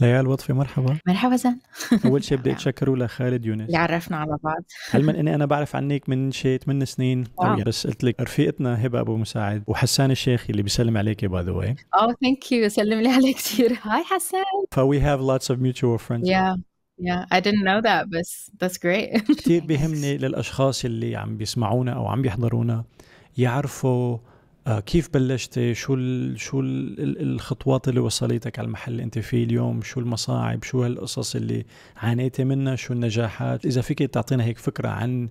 ليال لطفي مرحبا مرحبا زين اول شيء بدي اتشكره لخالد يونس اللي عرفنا على بعض علما اني انا بعرف عنك من شيء 8 سنين او بس قلت لك رفيقتنا هبه ابو مساعد وحسان الشيخ اللي بيسلم عليك باي ذا واي اوه ثانك يو سلم لي عليه كثير هاي حسان فوي هاف لوتس اوف ميوتشوال فريندز يا Yeah, I didn't know that, but that's great. كثير بيهمني للاشخاص اللي عم بيسمعونا او عم بيحضرونا يعرفوا آه كيف بلشتي شو الـ شو الـ الخطوات اللي وصلتك على المحل اللي انت فيه اليوم شو المصاعب شو هالقصص اللي عانيتي منها شو النجاحات اذا فيك تعطينا هيك فكره عن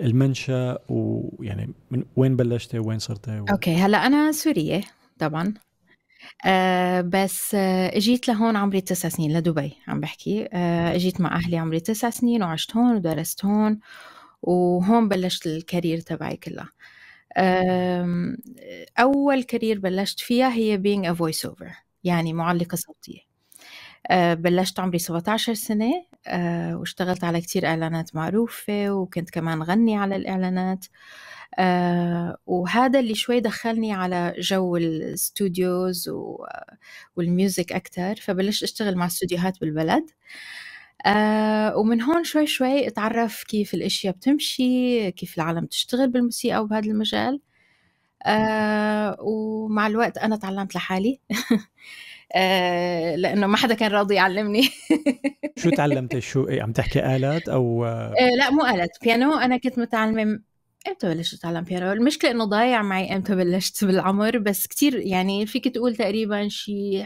المنشا ويعني من وين بلشتي وين صرتي و... اوكي هلا انا سوريه طبعا أه بس آه، اجيت لهون عمري تسع سنين لدبي عم بحكي أه اجيت مع اهلي عمري تسع سنين وعشت هون ودرست هون وهون بلشت الكارير تبعي كلها أول كارير بلشت فيها هي being a voice over يعني معلقة صوتية آه، بلشت عمري 17 سنة آه، واشتغلت على كتير إعلانات معروفة وكنت كمان غني على الإعلانات آه، وهذا اللي شوي دخلني على جو الاستوديوز والميوزك أكتر فبلشت أشتغل مع استوديوهات بالبلد آه ومن هون شوي شوي اتعرف كيف الاشياء بتمشي كيف العالم تشتغل بالموسيقى وبهذا المجال آه ومع الوقت انا تعلمت لحالي آه لانه ما حدا كان راضي يعلمني شو تعلمت شو إيه، عم تحكي الات او آه؟, آه لا مو الات بيانو انا كنت متعلمه امتى بلشت اتعلم بيانو المشكله انه ضايع معي امتى بلشت بالعمر بس كتير يعني فيك تقول تقريبا شي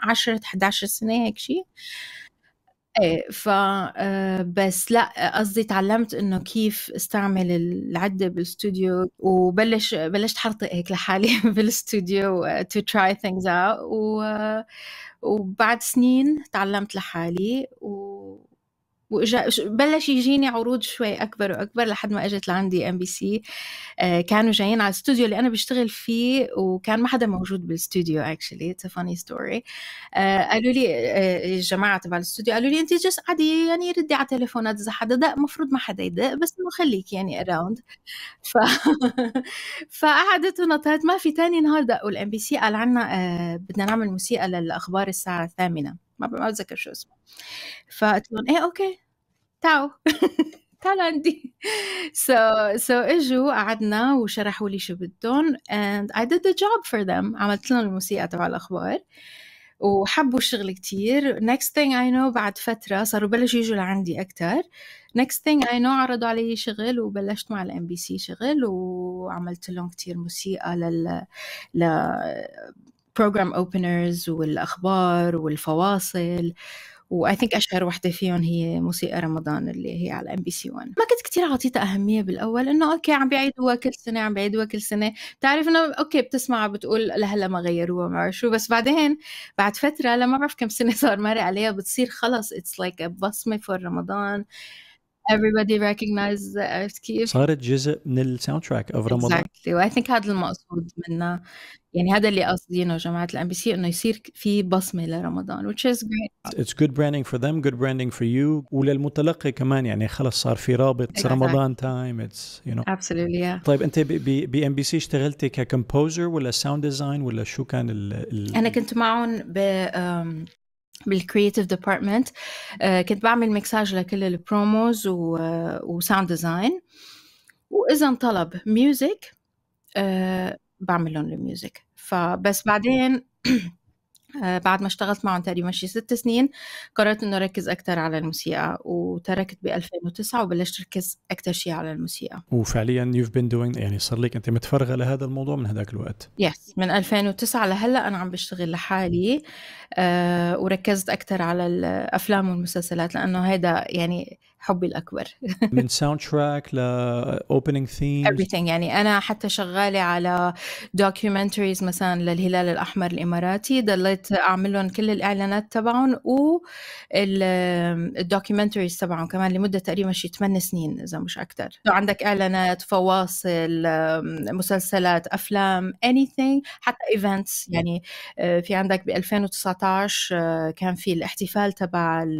10 11 سنه هيك شيء ايه ف آه، بس لا قصدي تعلمت انه كيف استعمل العده بالاستوديو وبلش بلشت حرطق هيك لحالي بالاستوديو تو تراي ثينجز اوت وبعد سنين تعلمت لحالي و بلش يجيني عروض شوي اكبر واكبر لحد ما اجت لعندي ام بي سي كانوا جايين على الاستوديو اللي انا بشتغل فيه وكان ما حدا موجود بالاستوديو اكشلي اتس فاني ستوري قالوا لي آه، الجماعه تبع الاستوديو قالوا لي انت جس عادي يعني ردي على تليفونات اذا حدا دق المفروض ما حدا يدق بس انه خليك يعني اراوند ف فقعدت ونطيت ما في تاني نهار دقوا الام بي سي قال عنا آه، بدنا نعمل موسيقى للاخبار الساعه الثامنه ما بتذكر شو اسمه فقلت لهم ايه اوكي تعوا تعال عندي سو سو اجوا قعدنا وشرحوا لي شو بدهم اند اي ديد ذا جوب فور ذم عملت لهم الموسيقى تبع الاخبار وحبوا الشغل كتير next thing I know بعد فترة صاروا بلشوا يجوا لعندي أكتر next thing I know عرضوا علي شغل وبلشت مع الام بي سي شغل وعملت لهم كتير موسيقى لل ل... البروجرام اوبنرز والأخبار والفواصل واي ثينك اشهر وحده فيهم هي موسيقى رمضان اللي هي على ام بي سي 1 ما كنت كثير عاطيتها اهميه بالاول انه اوكي عم بيعيدوها كل سنه عم بيعيدوها كل سنه بتعرف انه اوكي بتسمع بتقول لهلا ما غيروها ما شو بس بعدين بعد فتره لما بعرف كم سنه صار مر عليها بتصير خلص اتس لايك like بصمه فور رمضان everybody the عرفت كيف؟ صارت جزء من الساوند تراك اوف رمضان exactly. واي ثينك هذا المقصود منه يعني هذا اللي قاصدينه جماعه الام بي سي انه يصير في بصمه لرمضان which is great it's good branding for them good branding for you وللمتلقي كمان يعني خلص صار في رابط exactly. رمضان تايم اتس يو نو absolutely yeah طيب انت ب ام بي سي اشتغلتي ككمبوزر ولا ساوند ديزاين ولا شو كان ال, ال... انا كنت معهم ب um, بالكرييتيف ديبارتمنت آه، كنت بعمل ميكساج لكل البروموز وساوند ديزاين واذا انطلب ميوزك آه، بعمل لهم الميوزك فبس بعدين آه، بعد ما اشتغلت معهم تقريبا شي ست سنين قررت انه ركز اكثر على الموسيقى وتركت ب 2009 وبلشت ركز اكثر شيء على الموسيقى وفعليا يو بين دوينج يعني صار لك انت متفرغه لهذا الموضوع من هذاك الوقت يس yes. من 2009 لهلا انا عم بشتغل لحالي أه وركزت اكثر على الافلام والمسلسلات لانه هيدا يعني حبي الاكبر من ساوند تراك اوبننج ثيم everything يعني انا حتى شغاله على دوكيومنتريز مثلا للهلال الاحمر الاماراتي ضليت اعمل لهم كل الاعلانات تبعهم و الدوكيومنتريز تبعهم كمان لمده تقريبا شي 8 سنين اذا مش اكثر عندك اعلانات فواصل مسلسلات افلام anything حتى ايفنتس يعني آه، في عندك ب 2019 آه، كان في الاحتفال تبع ال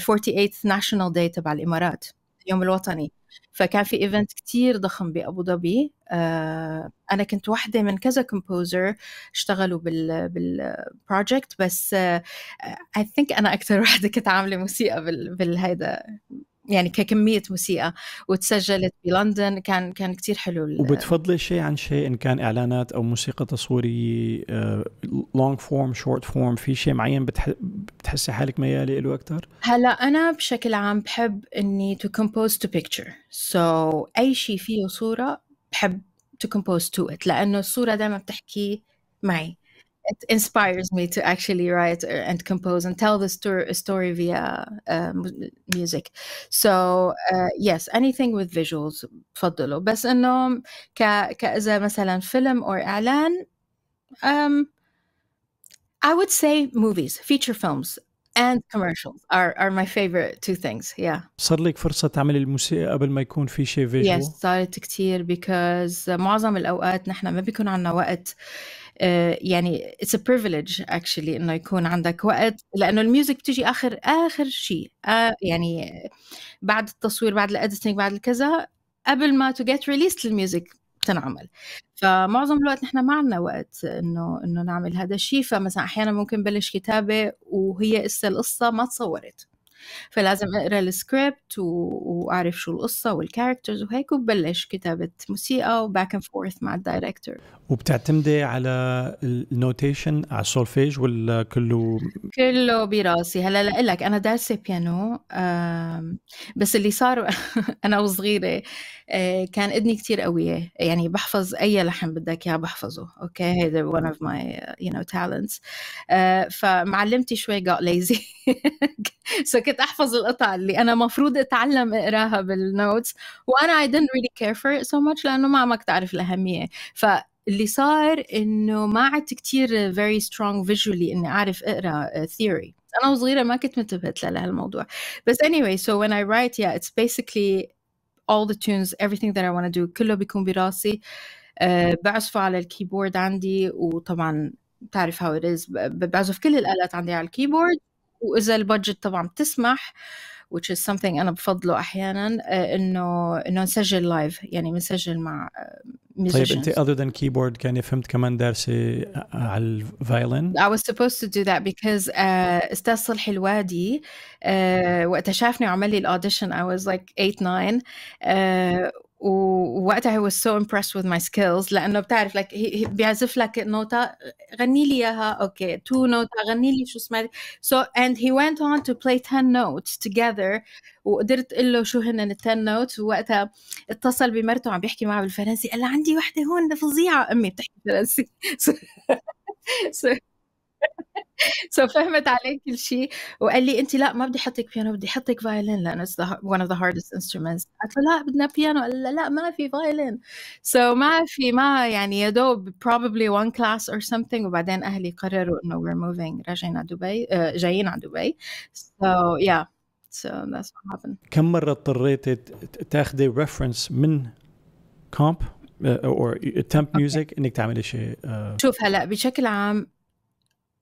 48 ناشونال الناشونال داي تبع الامارات اليوم الوطني فكان في ايفنت كتير ضخم بابو ظبي آه، انا كنت واحده من كذا كومبوزر اشتغلوا بال بالبروجكت بس اي آه، ثينك انا اكثر واحده كنت عامله موسيقى بال... بالهيدا يعني ككميه موسيقى وتسجلت بلندن كان كان كثير حلو وبتفضلي شيء عن شيء ان كان اعلانات او موسيقى تصويريه لونج فورم شورت فورم في شيء معين بتحسي حالك ميالي له اكثر هلا انا بشكل عام بحب اني تو كومبوز تو بيكتشر سو اي شيء فيه صوره بحب تو كومبوز تو ات لانه الصوره دائما بتحكي معي it inspires me to actually write uh, and compose and tell the story, uh, story via um, music. So uh, yes, anything with visuals تفضلوا بس إنه ك كإذا مثلا فيلم or إعلان um, I would say movies, feature films and commercials are, are my favorite two things yeah صار لك فرصة تعمل الموسيقى قبل ما يكون في شيء فيجوال yes صارت كتير because معظم الأوقات نحن ما بيكون عنا وقت آه، يعني اتس ا بريفليج اكشلي انه يكون عندك وقت لانه الميوزك بتيجي اخر اخر شيء آه، يعني بعد التصوير بعد الاديتنج بعد الكذا قبل ما تو جيت ريليست الميوزك بتنعمل فمعظم الوقت نحن ما عندنا وقت انه انه نعمل هذا الشيء فمثلا احيانا ممكن بلش كتابه وهي اسا القصه ما تصورت فلازم اقرا السكريبت و... واعرف شو القصه والكاركترز وهيك وببلش كتابه موسيقى وباك اند فورث مع الدايركتور وبتعتمدي على النوتيشن على السولفيج ولا كله كله براسي هلا لك انا دارسه بيانو بس اللي صار انا وصغيره آه، كان اذني كتير قويه يعني بحفظ اي لحن بدك اياه بحفظه اوكي هذا ون اوف ماي يو نو تالنتس فمعلمتي شوي got ليزي سو كنت احفظ القطع اللي انا مفروض اتعلم اقراها بالنوتس وانا اي didn't really care for it so much لانه ما عمك تعرف الاهميه ف اللي صار انه ما عدت كتير very strong visually اني اعرف اقرا theory انا وصغيره ما كنت منتبهت لهالموضوع بس anyway so when I write yeah it's basically all the tunes everything that I want to do كله بيكون براسي uh, بعزفه على الكيبورد عندي وطبعا بتعرف how it is بعزف كل الآلات عندي على الكيبورد واذا البادجت طبعا بتسمح which is something انا بفضله احيانا آه، انه انه نسجل لايف يعني بنسجل مع musicians. آه، طيب انت other than keyboard كان فهمت كمان دارسه آه، على الفيولين؟ I was supposed to do that because uh, استاذ صلحي الوادي uh, وقتها شافني وعمل لي الاوديشن I was like 8 9 uh, ووقتها هو سو impressed with my skills لانه بتعرف لك like, بيعزف لك نوتة غني لي اياها اوكي تو نوتة غني لي شو اسمها so and he went on to play 10 notes together وقدرت اقول له شو هن ال 10 notes ووقتها اتصل بمرته عم بيحكي معها بالفرنسي قال لها عندي وحده هون فظيعه امي بتحكي فرنسي so, so سو فهمت عليه كل شيء وقال لي انت لا ما بدي احطك بيانو بدي احطك فايلين لانه اتس ون اوف ذا هاردست انسترومنتس قلت له لا بدنا بيانو قال لا, لا ما في فايلين سو so ما في ما يعني يا دوب probably one class or something وبعدين اهلي قرروا انه we're moving راجعين على دبي uh, جايين على دبي سو يا سو ذاتس وات happened كم مره اضطريتي تاخذي ريفرنس من كومب او تمب ميوزك انك تعملي شيء uh... شوف هلا بشكل عام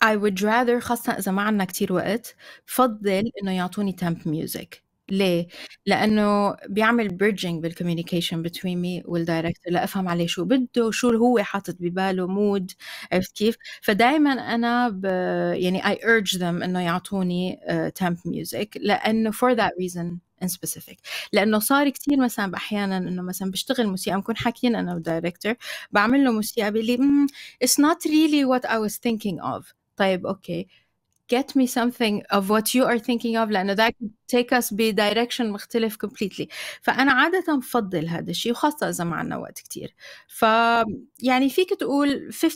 I would rather خاصة إذا ما عندنا كتير وقت بفضل إنه يعطوني تمب ميوزك ليه؟ لأنه بيعمل bridging بالcommunication between me والدايركتور لأفهم عليه شو بده شو هو حاطط بباله مود عرفت كيف؟ فدايما أنا ب... يعني I urge them إنه يعطوني تمب آه، temp ميوزك لأنه for that reason in specific لانه صار كثير مثلا احيانا انه مثلا بشتغل موسيقى بنكون حاكيين انا والدايركتور بعمل له موسيقى بيقول لي اتس نوت ريلي وات اي واز thinking اوف طيب اوكي get me something of what you are thinking of لأنه that could take us بدايركشن مختلف completely فأنا عادة بفضل هذا الشيء وخاصة إذا ما عندنا وقت كتير ف يعني فيك تقول 50%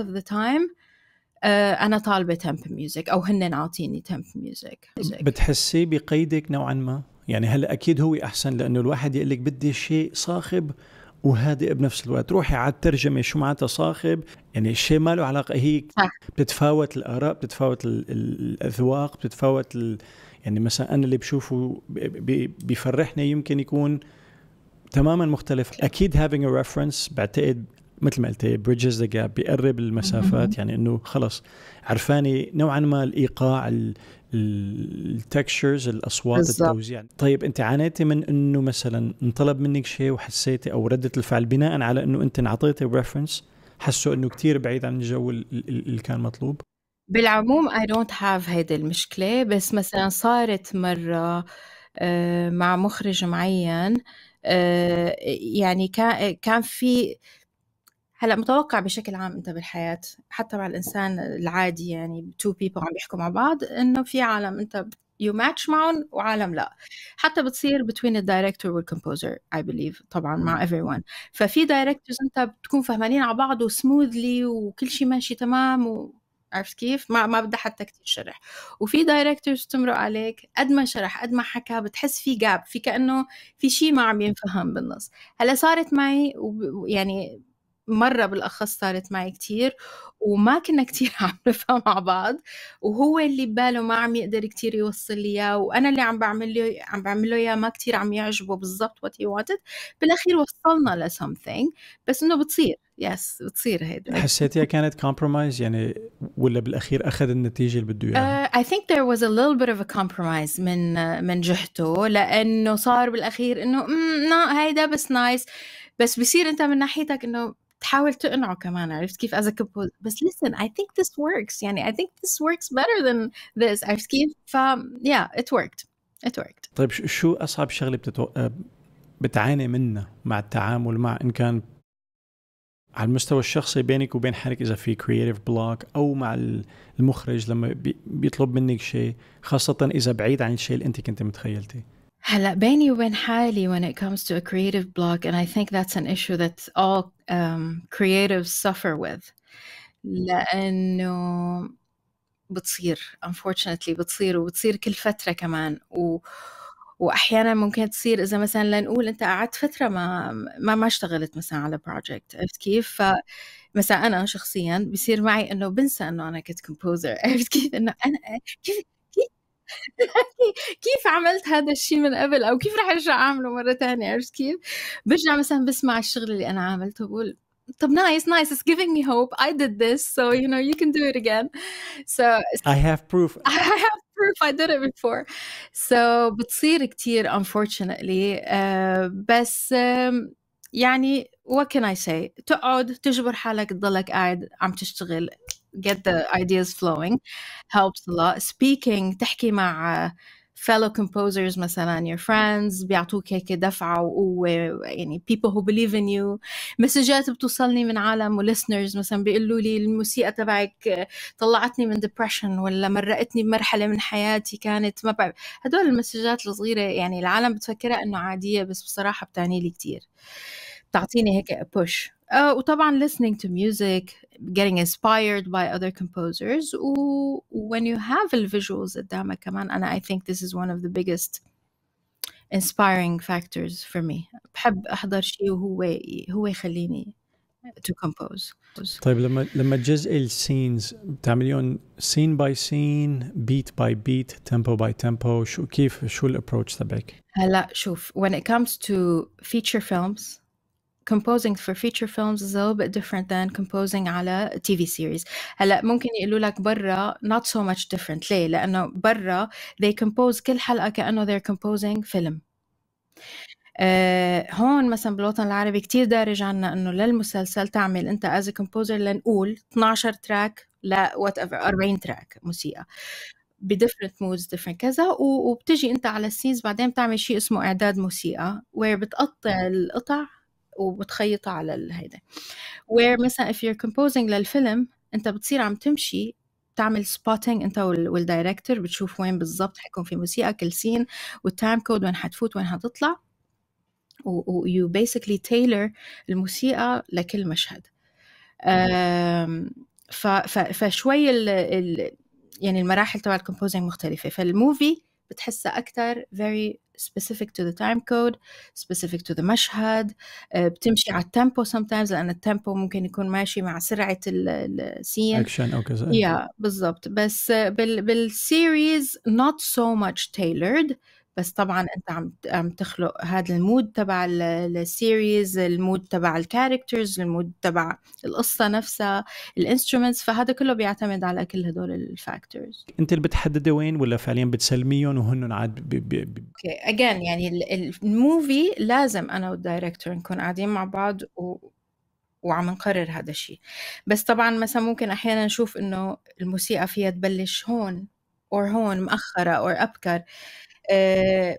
of the time uh, أنا طالبة temp music أو هن عاطيني temp music بتحسي بقيدك نوعا ما يعني هلا أكيد هو أحسن لأنه الواحد يقول لك بدي شيء صاخب وهادئ بنفس الوقت روحي على الترجمة شو معناتها صاخب يعني الشيء ما له علاقة هي بتتفاوت الآراء بتتفاوت الأذواق بتتفاوت ال... يعني مثلا أنا اللي بشوفه بيفرحني يمكن يكون تماما مختلف أكيد having a reference بعتقد مثل ما قلت بريدجز ذا جاب بيقرب المسافات يعني انه خلص عرفاني نوعا ما الايقاع التكشرز الاصوات بالزبط. التوزيع طيب انت عانيتي من انه مثلا انطلب منك شيء وحسيتي او رده الفعل بناء على انه انت انعطيتي ريفرنس حسوا انه كتير بعيد عن الجو اللي كان مطلوب بالعموم اي دونت هاف هيدي المشكله بس مثلا صارت مره آه، مع مخرج معين آه، يعني كان في هلا متوقع بشكل عام انت بالحياه حتى مع الانسان العادي يعني تو بيبل عم يحكوا مع بعض انه في عالم انت يو ماتش معهم وعالم لا حتى بتصير بتوين الدايركتور والكومبوزر اي بليف طبعا مع ايفري ون ففي دايركتورز انت بتكون فهمانين على بعض وسموذلي وكل شيء ماشي تمام و... عرفت كيف؟ ما ما بدها حتى كثير شرح، وفي دايركتورز تمرق عليك قد ما شرح قد ما حكى بتحس في جاب، في كانه في شيء ما عم ينفهم بالنص، هلا صارت معي ويعني مرة بالأخص صارت معي كتير وما كنا كتير عم نفهم مع بعض وهو اللي بباله ما عم يقدر كتير يوصل لي اياه وأنا اللي عم بعمل له عم بعمل له اياه ما كتير عم يعجبه بالضبط وات هي wanted بالأخير وصلنا ل something بس إنه بتصير يس yes, بتصير هيدا حسيتيها كانت compromise يعني ولا بالأخير أخذ النتيجة اللي بده إياها؟ uh, I think there was a little bit of a compromise من من جهته لأنه صار بالأخير إنه mm, no, هيدا بس نايس nice. بس بصير أنت من ناحيتك إنه تحاول تقنعه كمان عرفت كيف as a composer بس listen I think this works يعني I think this works better than this عرفت كيف ف yeah it worked it worked طيب شو أصعب شغلة بتتو... آه، بتعاني منها مع التعامل مع إن كان على المستوى الشخصي بينك وبين حالك إذا في كرييتيف بلوك أو مع المخرج لما بيطلب منك شيء خاصة إذا بعيد عن الشيء اللي أنت كنت متخيلتيه هلا بيني وبين حالي when it comes to a creative block and I think that's an issue that all um, creatives suffer with لأنه بتصير unfortunately بتصير وبتصير كل فترة كمان و واحيانا ممكن تصير اذا مثلا لنقول انت قعدت فتره ما ما ما اشتغلت مثلا على بروجكت عرفت كيف فمثلا انا شخصيا بصير معي انه بنسى انه انا كنت كومبوزر عرفت كيف انه انا كيف كيف عملت هذا الشيء من قبل او كيف رح ارجع اعمله مره ثانيه عرفت كيف؟ برجع مثلا بسمع الشغل اللي انا عملته بقول طب نايس نايس it's giving me hope I did this so you know you can do it again so I have proof I have proof I did it before so بتصير كتير unfortunately uh, بس um, يعني what can I say تقعد تجبر حالك تضلك قاعد عم تشتغل get the ideas flowing helps a lot speaking تحكي مع fellow composers مثلا your friends بيعطوك هيك دفعة وقوة يعني people who believe in you مسجات بتوصلني من عالم listeners مثلا بيقولوا لي الموسيقى تبعك طلعتني من depression ولا مرقتني بمرحلة من حياتي كانت ما بعرف هدول المسجات الصغيرة يعني العالم بتفكرها انه عادية بس بصراحة بتعني لي كتير تعطيني هيك a push uh, وطبعا listening to music getting inspired by other composers و when you have the visuals قدامك كمان أنا I think this is one of the biggest inspiring factors for me بحب أحضر شيء وهو هو يخليني to compose طيب لما لما تجزئي السينز بتعمليهم سين باي سين بيت باي بيت تيمبو باي تيمبو شو كيف شو الابروتش تبعك؟ هلا شوف when it comes to feature films composing for feature films is a little bit different than composing على TV series هلا ممكن يقولوا لك برا not so much different ليه لانه برا they compose كل حلقه كانه they're composing film. Uh, هون مثلا بالوطن العربي كتير دارج عنا انه للمسلسل تعمل انت از كومبوزر لنقول 12 تراك ل وات 40 تراك موسيقى بديفرنت مودز ديفرنت كذا وبتجي انت على السينز بعدين بتعمل شيء اسمه اعداد موسيقى وير بتقطع القطع وبتخيطها على الهيدا where مثلا if you're composing للفيلم انت بتصير عم تمشي تعمل سبوتينج انت والدايركتور بتشوف وين بالضبط حيكون في موسيقى كل سين والتايم كود وين حتفوت وين حتطلع و you بيسكلي تايلر الموسيقى لكل مشهد ف فشوي ال ال يعني المراحل تبع الكومبوزينج مختلفه فالموفي بتحسها اكثر very specific to the time code specific to the مشهد بتمشي على التيمبو sometimes لان التيمبو ممكن يكون ماشي مع سرعه السين اكشن او كذا يا بالضبط بس بالسيريز not so much tailored بس طبعا انت عم عم تخلق هذا المود تبع السيريز المود تبع الكاركترز المود تبع القصه نفسها الانسترومنتس فهذا كله بيعتمد على كل هدول الفاكتورز انت اللي بتحددي وين ولا فعليا بتسلميهم وهن عاد اوكي اجين يعني الموفي لازم انا والدايركتور نكون قاعدين مع بعض و وعم نقرر هذا الشيء بس طبعا مثلا ممكن احيانا نشوف انه الموسيقى فيها تبلش هون اور هون مؤخره اور أبكر آه،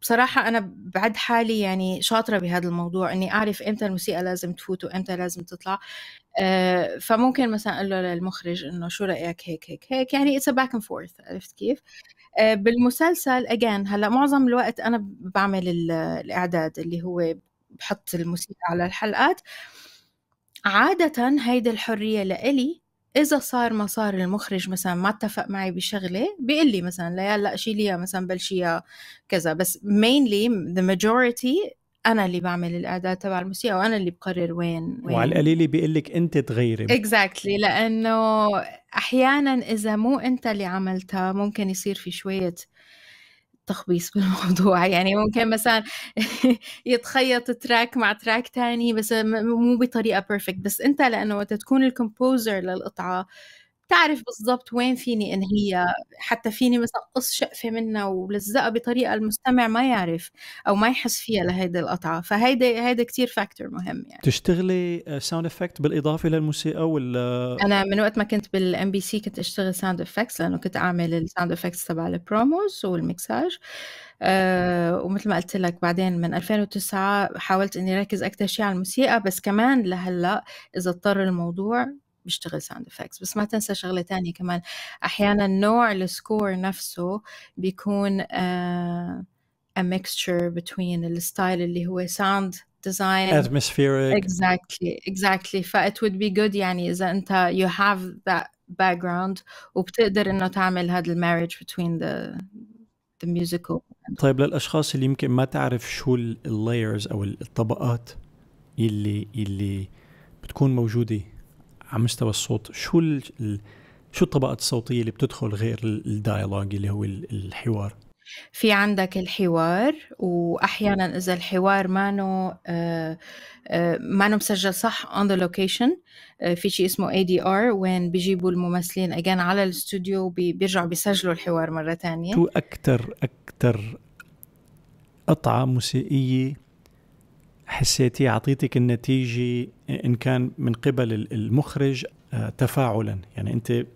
بصراحة أنا بعد حالي يعني شاطرة بهذا الموضوع إني أعرف إمتى الموسيقى لازم تفوت وإمتى لازم تطلع آه، فممكن مثلا أقول له للمخرج إنه شو رأيك هيك هيك هيك يعني اتس باك اند فورث عرفت كيف؟ آه، بالمسلسل أجان هلا معظم الوقت أنا بعمل الإعداد اللي هو بحط الموسيقى على الحلقات عادة هيدي الحرية لإلي اذا صار ما صار المخرج مثلا ما اتفق معي بشغله بيقول لي مثلا لا لا شيليها مثلا بلشيها كذا بس مينلي ذا majority انا اللي بعمل الاعداد تبع الموسيقى وانا اللي بقرر وين, وين. وعلى القليله بيقول لك انت تغيري اكزاكتلي exactly. لانه احيانا اذا مو انت اللي عملتها ممكن يصير في شويه تخبيص بالموضوع يعني ممكن مثلا يتخيط تراك مع تراك تاني بس مو بطريقه بيرفكت بس انت لانه وقت تكون الكومبوزر للقطعه بتعرف بالضبط وين فيني انهي حتى فيني مثلا قص شقفه منها ولزقها بطريقه المستمع ما يعرف او ما يحس فيها لهيدي القطعه فهيدي هيدا كثير فاكتور مهم يعني تشتغلي ساوند افكت بالاضافه للموسيقى ولا انا من وقت ما كنت بالام بي سي كنت اشتغل ساوند افكتس لانه كنت اعمل الساوند افكتس تبع البروموز والميكساج أه ومثل ما قلت لك بعدين من 2009 حاولت اني ركز اكثر شيء على الموسيقى بس كمان لهلا اذا اضطر الموضوع بيشتغل ساوند افكتس بس ما تنسى شغله تانية كمان احيانا نوع السكور نفسه بيكون uh, a mixture between الستايل اللي هو ساوند design atmospheric exactly exactly ف it would be good يعني اذا انت you have that background وبتقدر انه تعمل هذا المارج between the the musical طيب للاشخاص اللي يمكن ما تعرف شو اللايرز او الطبقات اللي اللي بتكون موجوده على مستوى الصوت شو ال... شو الطبقات الصوتيه اللي بتدخل غير الديالوج اللي هو الحوار في عندك الحوار واحيانا اذا الحوار ما ما آه, آه، مسجل صح اون ذا لوكيشن في شيء اسمه اي دي ار وين بيجيبوا الممثلين اجان على الاستوديو بيرجعوا بيسجلوا الحوار مره ثانيه شو اكثر اكثر قطعه موسيقيه حسيتي اعطيتك النتيجه ان كان من قبل المخرج آه، تفاعلا يعني انت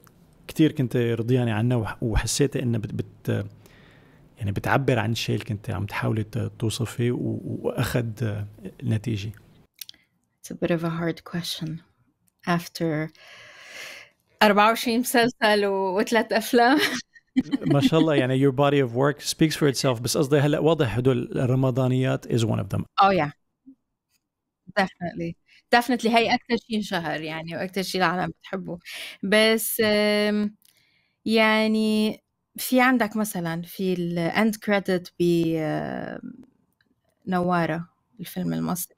كثير كنت رضيانه عنها وحسيت انها بت, بت يعني بتعبر عن الشيء اللي كنت عم تحاولي توصفيه واخذ النتيجه آه، It's a bit of a hard question after 24 مسلسل وثلاث افلام ما شاء الله يعني your body of work speaks for itself بس قصدي هلا واضح هدول الرمضانيات is one of them. Oh yeah. definitely definitely هي أكثر شيء انشهر يعني وأكثر شيء العالم بتحبه بس يعني في عندك مثلا في الاند كريدت نواره الفيلم المصري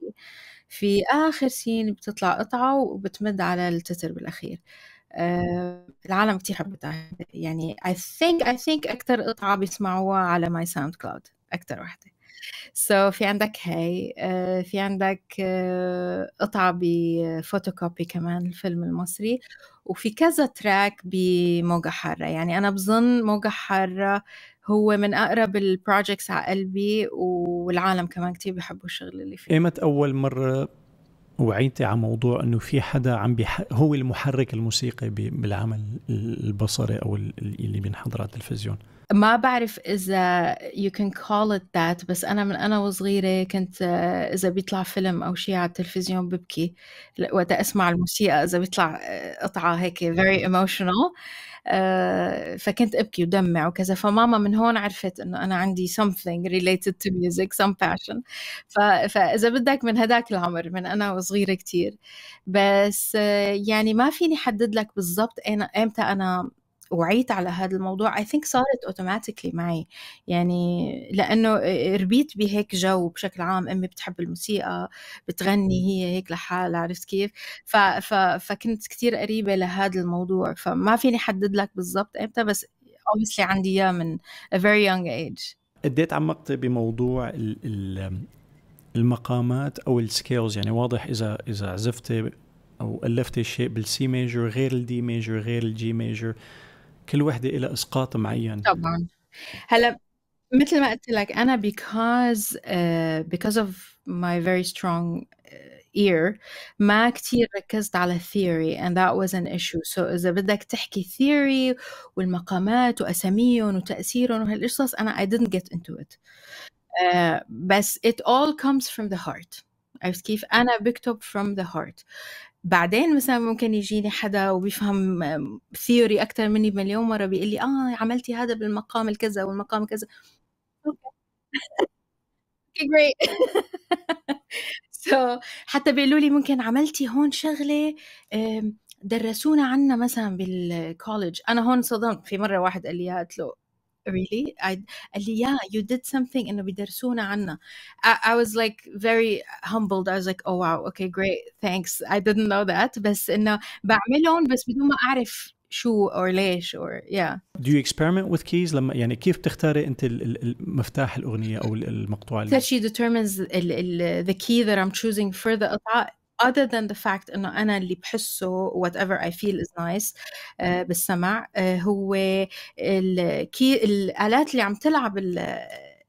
في آخر سين بتطلع قطعة وبتمد على التتر بالأخير آه العالم كتير حبتها يعني I think I think أكتر قطعة بيسمعوها على ماي ساوند كلاود أكتر واحدة سو so, في عندك هاي آه، في عندك قطعة آه، بفوتوكوبي كمان الفيلم المصري وفي كذا تراك بموجة حارة يعني أنا بظن موجة حارة هو من أقرب البروجيكتس على قلبي والعالم كمان كتير بيحبوا الشغل اللي فيه إيمت أول مرة وعيتي على موضوع انه في حدا عم بيح... هو المحرك الموسيقي بالعمل البصري او اللي بينحضر على التلفزيون ما بعرف اذا you can call it that بس انا من انا وصغيره كنت آه، اذا بيطلع فيلم او شيء على التلفزيون ببكي وقت اسمع الموسيقى اذا بيطلع آه، قطعه هيك very آه. emotional فكنت ابكي ودمع وكذا فماما من هون عرفت انه انا عندي something related to music some passion فاذا بدك من هداك العمر من انا وصغيره كتير بس يعني ما فيني حدد لك بالضبط امتى انا وعيت على هذا الموضوع اي ثينك صارت اوتوماتيكلي معي يعني لانه ربيت بهيك جو بشكل عام امي بتحب الموسيقى بتغني هي هيك لحالها عرفت كيف ف... ف... فكنت كثير قريبه لهذا الموضوع فما فيني احدد لك بالضبط امتى بس اوبسلي عندي اياه من a very young age قد ايه تعمقت بموضوع ال... ال... المقامات او السكيلز يعني واضح اذا اذا عزفتي او الفتي شيء بالسي ميجر غير الدي ميجر غير الجي ميجر كل وحده إلى اسقاط معين طبعا هلا مثل ما قلت لك انا because uh, because of my very strong ear ما كتير ركزت على theory and that was an issue so إذا بدك تحكي theory والمقامات وأساميهم وتأثيرهم وهالقصص أنا I didn't get into it uh, بس it all comes from the heart عرفت كيف أنا بكتب from the heart uh, بعدين مثلا ممكن يجيني حدا وبيفهم ثيوري اكثر مني بمليون مره بيقول لي اه عملتي هذا بالمقام الكذا والمقام كذا اوكي جريت سو حتى بيقولوا لي ممكن عملتي هون شغله درسونا عنها مثلا بالكولج انا هون صدمت في مره واحد قال لي قلت له really I yeah you did something انه بيدرسونا عنه I, I was like very humbled I was like oh wow okay great thanks I didn't know that بس انه بعملهم بس بدون ما اعرف شو or ليش or yeah Do you experiment with keys لما يعني كيف بتختاري انت مفتاح الاغنيه او المقطوعه اللي that she determines ال, ال, the key that I'm choosing for the قطعه other than the fact انه انا اللي بحسه whatever I feel is nice uh, بالسمع uh, هو الكي الالات اللي عم تلعب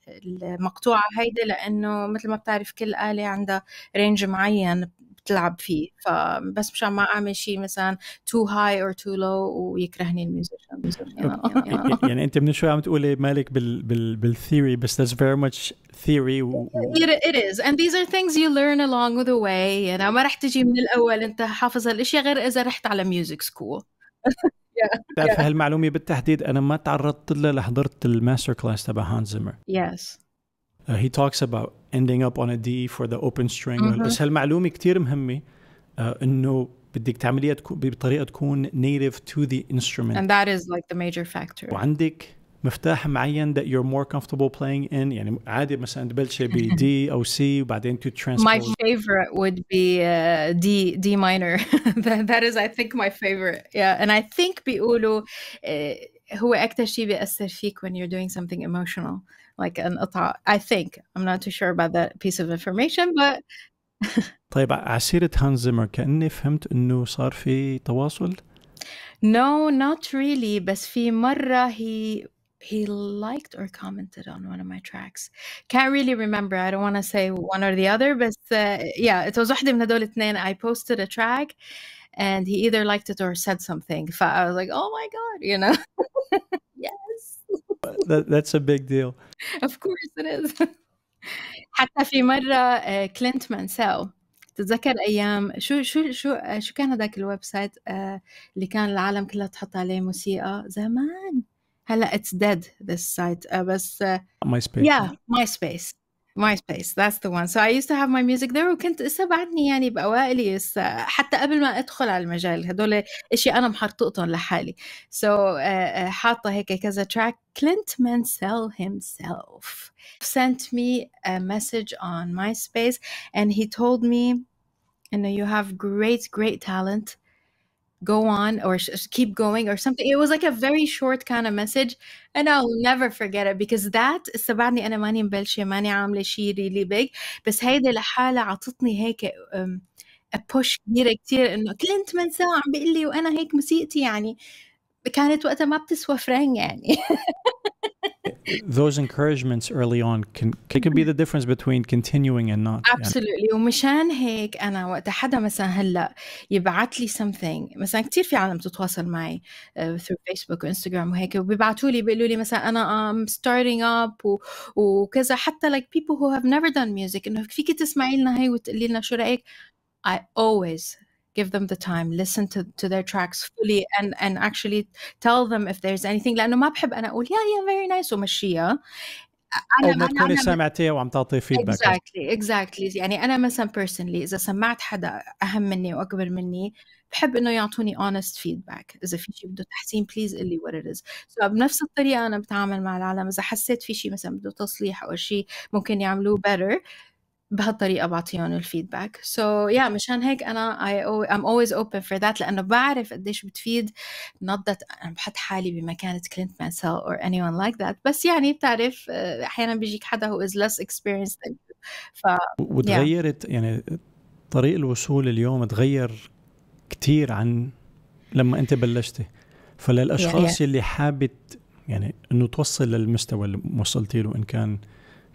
المقطوعه هيدي لانه مثل ما بتعرف كل اله عندها رينج معين بتلعب فيه فبس مشان ما اعمل شيء مثلا تو هاي اور تو لو ويكرهني الميوزيشن يعني, يعني انت من شوي عم تقولي إيه مالك بال بالثيوري بس ذاتس فيري ماتش ثيوري it is and these are things you learn along the way يعني ما رح تجي من الاول انت حافظ هالاشياء غير اذا رحت على ميوزك سكول بتعرف هالمعلومه بالتحديد انا ما تعرضت لها لحضرت الماستر كلاس تبع هانز زيمر يس Uh, he talks about ending up on a D for the open string mm -hmm. بس هالمعلومة كتير مهمة uh, إنه بدك تعمليها تكون بطريقة تكون native to the instrument. And that is like the major factor. وعندك مفتاح معين that you're more comfortable playing in يعني عادي مثلا تبلشي ب D أو C وبعدين to transpose. My favorite would be uh, D D minor. that, that is I think my favorite. Yeah and I think بيقولوا uh, هو أكتر شيء بيأثر فيك when you're doing something emotional like an attack. I think I'm not too sure about that piece of information, but. طيب عسيرة هانز زيمر كأني فهمت إنه صار في تواصل. No, not really. بس في مرة he he liked or commented on one of my tracks. Can't really remember. I don't want to say one or the other, but uh, yeah, it was واحدة من هدول الاثنين. I posted a track and he either liked it or said something. I was like, oh my God, you know? yes that, that's a big deal. Of course it is. حتى في مرة كلينت منساو تتذكر ايام شو شو شو شو كان هذاك الويب سايت اللي كان العالم كلها تحط عليه موسيقى زمان هلا اتس ديد ذس سايت بس ماي سبيس يا ماي سبيس MySpace that's the one so I used to have my music there وكنت لسه بعدني يعني بأوائلي لسه حتى قبل ما أدخل على المجال هدول إشي أنا محرطقتهم لحالي so uh, حاطة هيك كذا track Clint Mansell himself sent me a message on MySpace and he told me you know you have great great talent go on or keep going or something it was like a very short kind of message and I'll never forget it because that استبعدني أنا ماني مبلشة ماني عاملة شيء really big بس هيدي لحالها عطتني هيك push كبيرة كثير إنه كل من ساعة عم بيقول لي وأنا هيك موسيقتي يعني كانت وقتها ما بتسوى فرنج يعني those encouragements early on can can be the difference between continuing and not absolutely يعني. ومشان هيك انا وقت حدا مثلا هلا يبعث لي something مثلا كثير في عالم تتواصل معي uh, through Facebook وانستغرام وهيك وبيبعثوا لي بيقولوا لي مثلا انا I'm starting up و, وكذا حتى like people who have never done music انه فيكي تسمعي لنا هي وتقولي لنا شو رايك I always give them the time listen to, to their tracks mm. fully and and actually tell them if there's anything لانه ما بحب انا اقول يا يا فيري نايس ومشيها انا ما تكوني سمعتيه وعم تعطي فيدباك اكزاكتلي اكزاكتلي يعني انا مثلا بيرسونلي اذا سمعت حدا اهم مني واكبر مني بحب انه يعطوني اونست فيدباك اذا في شيء بده تحسين بليز قل لي وات ات از بنفس الطريقه انا بتعامل مع العالم اذا حسيت في شيء مثلا بده تصليح او شيء ممكن يعملوه بيتر بهالطريقه بعطيهم الفيدباك سو يا مشان هيك انا اي ام اولويز اوبن فور ذات لانه بعرف قديش بتفيد نوت that انا بحط حالي بمكانه كلينت مانسل اور اني ون لايك ذات بس يعني بتعرف آه، احيانا بيجيك حدا هو از less اكسبيرينس ف وتغيرت yeah. يعني طريق الوصول اليوم تغير كثير عن لما انت بلشتي فللاشخاص yeah, yeah. اللي حابه يعني انه توصل للمستوى اللي وصلتي له ان كان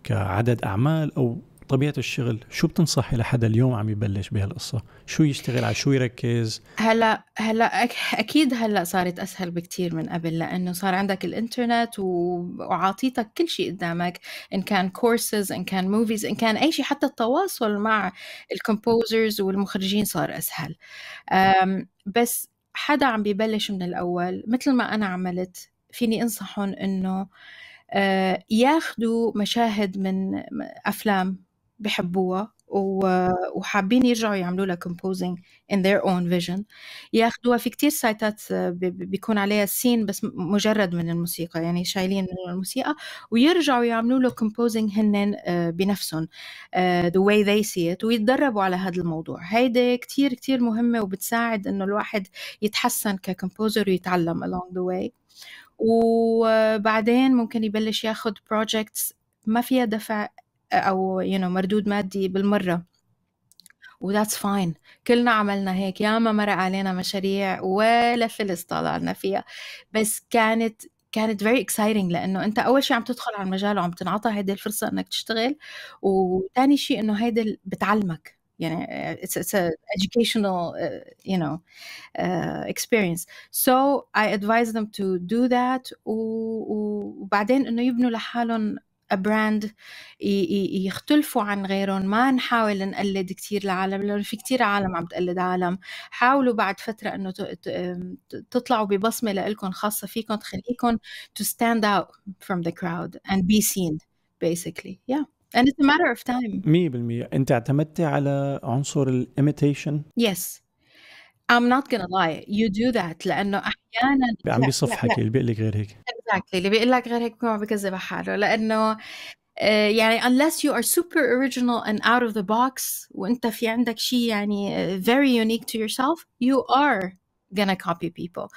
كعدد اعمال او طبيعه الشغل شو بتنصحي لحدا اليوم عم يبلش بهالقصه شو يشتغل على شو يركز هلا هلا اكيد هلا صارت اسهل بكتير من قبل لانه صار عندك الانترنت وعاطيتك كل شيء قدامك ان كان كورسز ان كان موفيز ان كان اي شيء حتى التواصل مع الكومبوزرز والمخرجين صار اسهل بس حدا عم ببلش من الاول مثل ما انا عملت فيني انصحهم انه آه، ياخذوا مشاهد من افلام بحبوها وحابين يرجعوا يعملوا لها كومبوزينج ان ذير اون فيجن ياخذوها في كتير سايتات آه، بيكون عليها سين بس مجرد من الموسيقى يعني شايلين من الموسيقى ويرجعوا يعملوا له كومبوزينج هن آه، بنفسهم ذا واي ذي سي ات ويتدربوا على هذا الموضوع هيدي كتير كتير مهمة وبتساعد انه الواحد يتحسن ككمبوزر ويتعلم along ذا واي آه، وبعدين ممكن يبلش ياخذ بروجيكتس ما فيها دفع او يو you know, مردود مادي بالمره وذاتس فاين كلنا عملنا هيك ياما مر علينا مشاريع ولا فلس طلعنا فيها بس كانت كانت very exciting لانه انت اول شيء عم تدخل على المجال وعم تنعطى هيدي الفرصه انك تشتغل وثاني شيء انه هيدا بتعلمك يعني uh, it's, it's a educational uh, you know uh, experience so I advise them to do that و, وبعدين انه يبنوا لحالهم براند يختلفوا عن غيرهم ما نحاول نقلد كثير العالم لانه في كثير عالم عم تقلد عالم حاولوا بعد فتره انه تطلعوا ببصمه لإلكم خاصه فيكم تخليكم to stand out from the crowd and be seen basically yeah and it's a matter of time 100% انت اعتمدتي على عنصر الاميتيشن يس yes. I'm not gonna lie you do that لانه احيانا عم بيصف حكي اللي بيقول لك غير هيك exactly اللي بيقول لك غير هيك بيكون عم بكذب على حاله لانه آه، يعني unless you are super original and out of the box وانت في عندك شيء يعني آه، very unique to yourself you are gonna copy people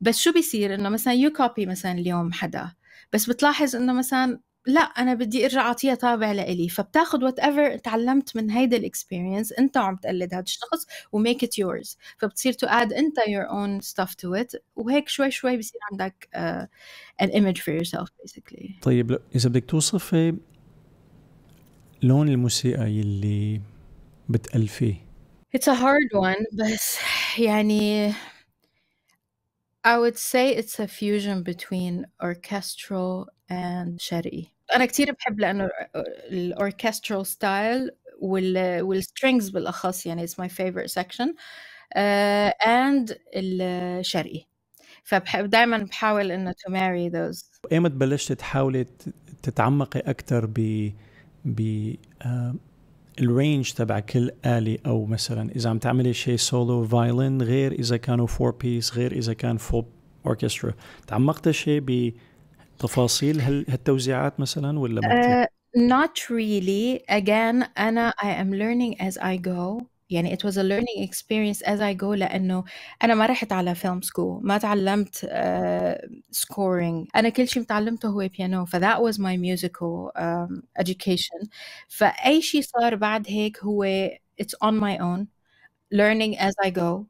بس شو بيصير انه مثلا you copy مثلا اليوم حدا بس بتلاحظ انه مثلا لا انا بدي ارجع اعطيها طابع لإلي فبتاخذ وات ايفر تعلمت من هيدا الاكسبيرينس انت عم تقلد هذا الشخص وميك ات يورز فبتصير تو اد انت يور اون ستاف تو ات وهيك شوي شوي بصير عندك ان ايمج فور يور سيلف بيسكلي طيب اذا بدك توصفي لون الموسيقى يلي بتألفيه It's a hard one بس يعني I would say it's a fusion between orchestral and شرقي انا كثير بحب لانه الاوركسترال ستايل والسترينجز بالاخص يعني اتس ماي فيفورت سكشن اند الشرقي فبحب دائما بحاول انه تو ماري ذوز ايمت بلشت تحاولي تتعمقي اكثر ب ب آه، الرينج تبع كل آلي أو مثلا إذا عم تعملي شيء سولو فايلين غير إذا كانوا فور بيس غير إذا كان فول أوركسترا تعمقت شيء تفاصيل هل هالتوزيعات مثلا ولا ما uh, not really again انا I am learning as I go يعني it was a learning experience as I go لأنه أنا ما رحت على film school ما تعلمت uh, scoring أنا كل شيء تعلمته هو بيانو ف that was my musical um, education فأي شيء صار بعد هيك هو it's on my own learning as I go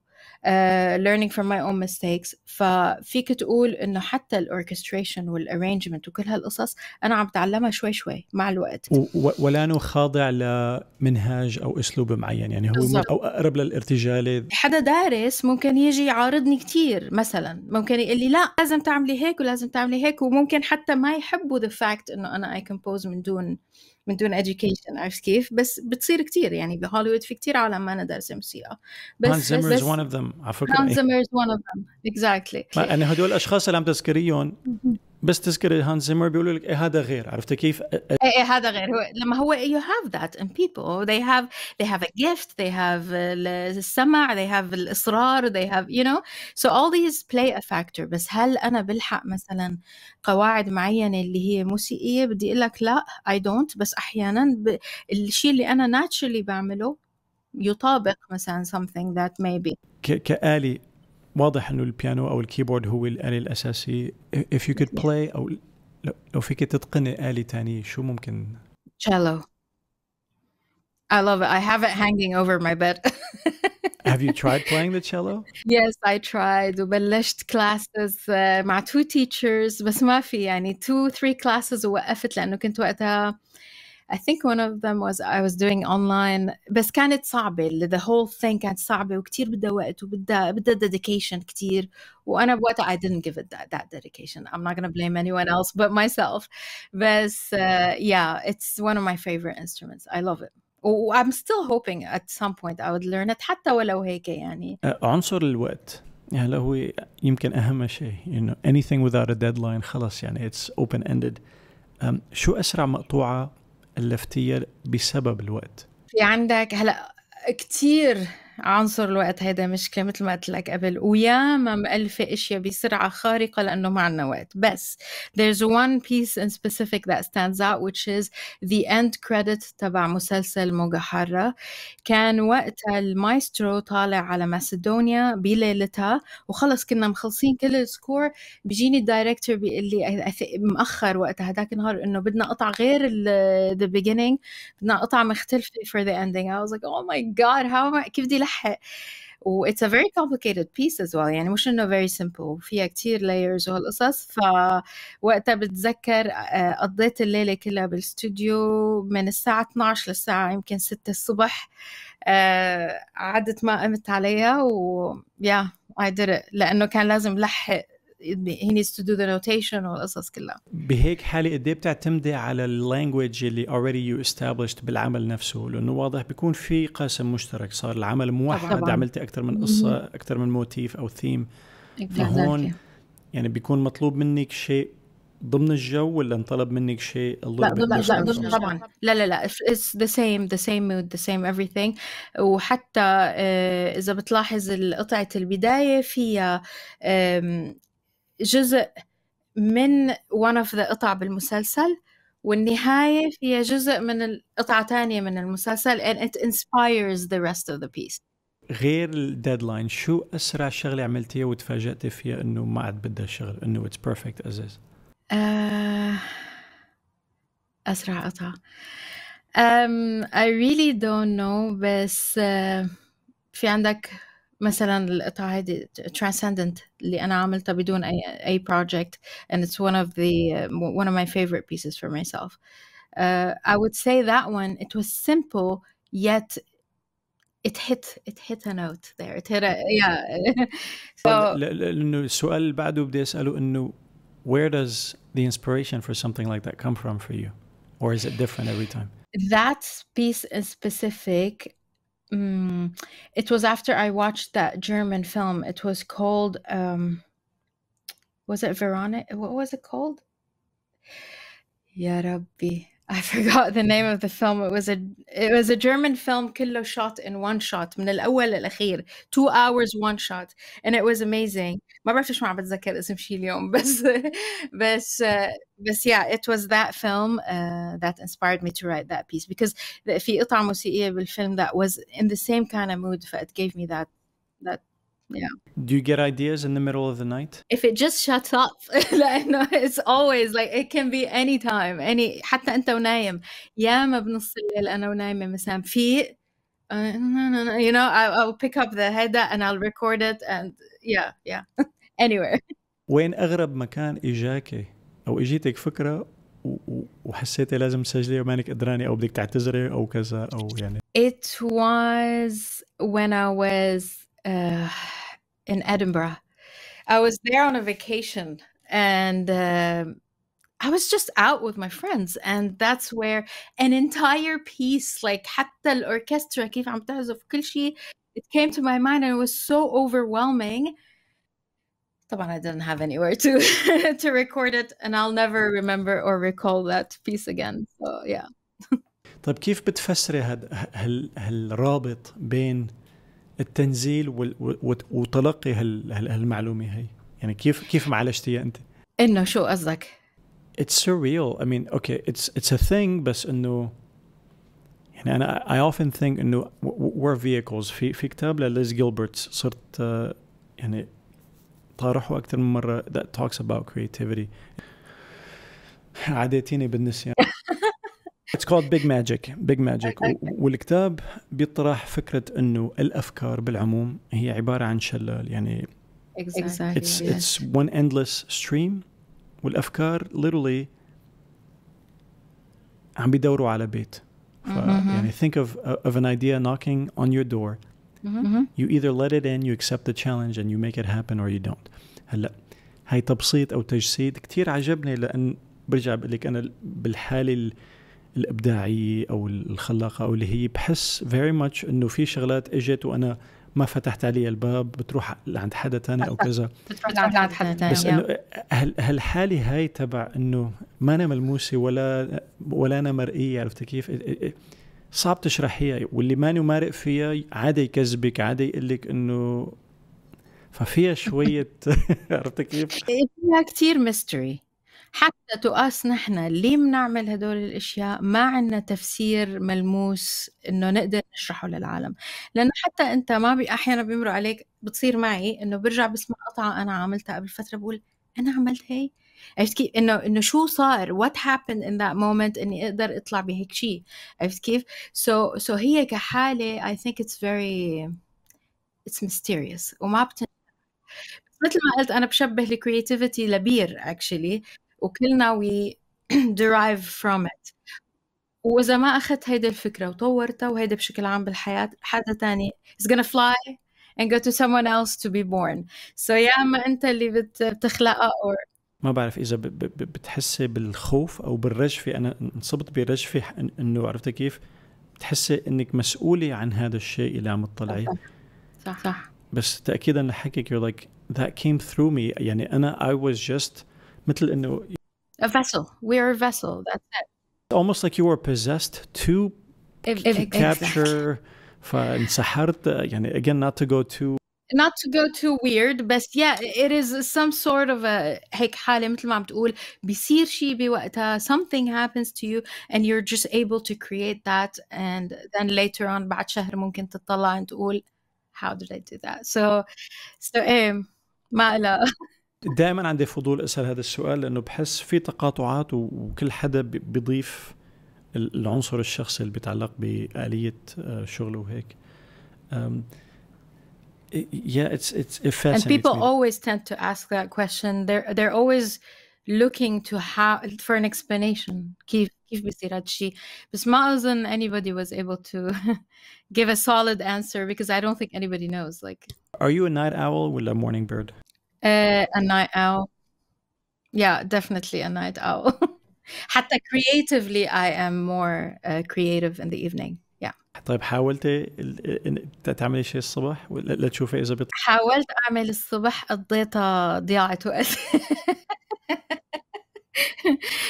آه، learning from my own mistakes ففيك تقول انه حتى الاوركستريشن والارينجمنت وكل هالقصص انا عم بتعلمها شوي شوي مع الوقت ولا خاضع لمنهاج او اسلوب معين يعني هو بالزبط. او اقرب للارتجال حدا دارس ممكن يجي يعارضني كثير مثلا ممكن يقول لي لا لازم تعملي هيك ولازم تعملي هيك وممكن حتى ما يحبوا ذا فاكت انه انا اي كومبوز من دون من دون education عرفت كيف بس بتصير كتير يعني بهوليوود في كتير عالم ما ندرس موسيقى آه. بس هانز زيمر از ون اوف ذم على فكره هانز زيمر از ون اوف ذم اكزاكتلي يعني هدول الاشخاص اللي عم تذكريهم بس تذكر هان زيمر بيقولوا لك إيه هذا غير عرفت كيف؟ إيه, إيه هذا غير هو لما هو you have that in people they have they have a gift they have السمع they have الإصرار they have you know so all these play a factor بس هل أنا بلحق مثلا قواعد معينة اللي هي موسيقية بدي أقول لك لا I don't بس أحيانا ب... الشيء اللي أنا naturally بعمله يطابق مثلا something that maybe ك- كآلي واضح انه البيانو او الكيبورد هو الاله الاساسي if you could play او لو فيك تتقني آلة ثانيه شو ممكن؟ cello I love it. I have it hanging over my bed. have you tried playing the cello? Yes, I tried. وبلشت classes مع two teachers بس ما في يعني two three classes ووقفت لأنه كنت وقتها I think one of them was I was doing online بس كانت صعبة the whole thing كانت صعبة وكتير بدها وقت وبدها بدها dedication كتير وأنا بوقتها I didn't give it that, that dedication I'm not gonna blame anyone else but myself بس uh, yeah it's one of my favorite instruments I love it I'm still hoping at some point I would learn it حتى ولو هيك يعني uh, عنصر الوقت هلا هو يمكن أهم شيء you know anything without a deadline خلص يعني it's open ended um, شو أسرع مقطوعة اللافتيه بسبب الوقت في عندك هلا كتير عنصر الوقت هيدا مشكلة مثل ما قلت لك قبل ويا ما مألفة أشياء بسرعة خارقة لأنه ما عندنا وقت بس there's one piece in specific that stands out which is the end credit تبع مسلسل موجة حارة كان وقتها المايسترو طالع على ماسدونيا بليلتها وخلص كنا مخلصين كل السكور بيجيني الدايركتور بيقول لي مأخر وقتها هذاك النهار إنه بدنا قطعة غير the beginning بدنا قطعة مختلفة for the ending I was like oh my god how am I كيف بدي بتلحق و it's a very complicated piece as well يعني مش انه very simple فيها كتير layers وهالقصص فوقتها بتذكر آه، قضيت الليلة كلها بالستوديو من الساعة 12 للساعة يمكن 6 الصبح آه، قعدت ما قمت عليها و yeah I did it لأنه كان لازم لحق he needs to do the notation والقصص كلها بهيك حاله قد ايه بتعتمدي على اللانجوج اللي already you established بالعمل نفسه لانه واضح بيكون في قاسم مشترك صار العمل موحد طبعاً. عملتي اكثر من قصه اكثر من موتيف او ثيم فهون يعني بيكون مطلوب منك شيء ضمن الجو ولا انطلب منك شيء لا لا لا ضمن طبعا لا لا لا it's the same the same with the same everything وحتى آه، إذا بتلاحظ قطعة البداية فيها جزء من one of the قطع بالمسلسل والنهاية فيها جزء من قطعة تانية من المسلسل and it inspires the rest of the piece غير الديدلاين شو أسرع شغلة عملتيها وتفاجأتي فيها إنه ما عاد بدها شغل إنه it's perfect از از آه، أسرع قطعة um, I really don't know بس uh, في عندك مثلا القطعه هذه transcendent اللي انا عملتها بدون اي اي project and it's one of the uh, one of my favorite pieces for myself uh, I would say that one it was simple yet it hit it hit a note there it hit a yeah so السؤال اللي بعده بدي اساله انه where does the inspiration for something like that come from for you or is it different every time that piece in specific Mm, it was after I watched that German film. It was called, um, was it Veronica? What was it called? Ya Rabbi. I forgot the name of the film. It was a it was a German film, كله shot in one shot, من الأول للأخير, two hours one shot, and it was amazing. ما بعرف ليش ما عم بتذكر اسم شيء اليوم بس بس بس yeah it was that film uh, that inspired me to write that piece because في قطعة موسيقية بالفيلم that was in the same kind of mood it gave me that that yeah. Do you get ideas in the middle of the night? If it just shuts up, لأنه it's always like it can be any time, any حتى أنت ونايم يا ما بنص الليل أنا ونايمة مثلا في uh, no, no, no, you know I, I'll pick up the header and I'll record it and yeah yeah. anywhere وين اغرب مكان اجاك او اجيتك فكره وحسيتي لازم تسجليها مانك قدراني او بدك تعتذري او كذا او يعني It was when I was uh, in Edinburgh. I was there on a vacation and uh, I was just out with my friends and that's where an entire piece like حتى الأوركسترا كيف عم تعزف كل شيء it came to my mind and it was so overwhelming but I didn't have anywhere to to record it, and I'll never remember or recall that piece again. So yeah. طيب كيف بتفسري هالرابط بين التنزيل وتلقي هي؟ يعني كيف كيف معالجتيها انت؟ انه شو قصدك؟ It's surreal. I mean, okay, it's it's a thing بس انه يعني انا I often think انه we're vehicles في في كتاب لليز جيلبرتس صرت يعني طارحه اكثر من مره that talks about creativity عاديتيني بالنسيان It's called Big Magic Big Magic والكتاب بيطرح فكرة أنه الأفكار بالعموم هي عبارة عن شلال يعني exactly. it's, yes. it's one endless stream والأفكار literally عم بيدوروا على بيت ف, mm -hmm. يعني think of, of an idea knocking on your door Mm-hmm. mm-hmm. you either let it in you accept the challenge and you make it happen or you don't هلا هاي تبسيط او تجسيد كثير عجبني لان برجع بقول لك انا بالحاله الابداعيه او الخلاقه او اللي هي بحس فيري ماتش انه في شغلات اجت وانا ما فتحت عليها الباب بتروح لعند حدا تاني او كذا بتروح لعند حدا تاني بس انه هالحاله هاي تبع انه ما انا ملموسه ولا ولا انا مرئيه عرفت كيف صعب تشرحيها واللي ماني مارق فيها عادي يكذبك عادي يقول لك انه ففيها شويه عرفت كيف؟ إيه، فيها كثير ميستري حتى تقاس نحن ليه بنعمل هدول الاشياء ما عندنا تفسير ملموس انه نقدر نشرحه للعالم لانه حتى انت ما بي احيانا بيمرق عليك بتصير معي انه برجع بسمع قطعه انا عملتها قبل فتره بقول انا عملت هي عرفت كيف انه انه شو صار وات هابند ان ذات مومنت اني اقدر اطلع بهيك شيء عرفت كيف سو so, سو so هي كحاله اي ثينك اتس فيري اتس ميستيريوس وما بتن... مثل ما قلت انا بشبه الكرياتيفيتي لبير اكشلي وكلنا وي درايف فروم ات وإذا ما أخذت هيدي الفكرة وطورتها وهيدا بشكل عام بالحياة حدا تاني is gonna fly and go to someone else to be born so يا أما أنت اللي بتخلقها or ما بعرف اذا بتحسي بالخوف او بالرجفه انا انصبت برجفه انه عرفتي كيف بتحسي انك مسؤوله عن هذا الشيء اللي عم تطلعيه صح صح بس تاكيدا لحكيك يو لايك ذات كيم ثرو مي يعني انا I was just مثل انه a vessel we are a vessel that's it almost like you were possessed to if, if, capture exactly. فانسحرت يعني again not to go too not to go too weird بس yeah it is some sort of a هيك حالة مثل ما عم تقول بيصير شيء بوقتها something happens to you and you're just able to create that and then later on بعد شهر ممكن تطلع and تقول how did I do that so so ايه ما لا دائما عندي فضول اسال هذا السؤال لانه بحس في تقاطعات وكل حدا بيضيف العنصر الشخصي اللي بيتعلق بآلية آه، شغله وهيك yeah, it's it's it And people me. always tend to ask that question. They're they're always looking to how for an explanation. give كيف بصير she, بس ما than anybody was able to give a solid answer because I don't think anybody knows. Like, are you a night owl or a morning bird? Uh, a night owl. Yeah, definitely a night owl. Hatta creatively, I am more uh, creative in the evening. طيب حاولتي تعملي شيء الصبح ولا تشوفي اذا بيطلع حاولت اعمل الصبح قضيتها ضياعة وقت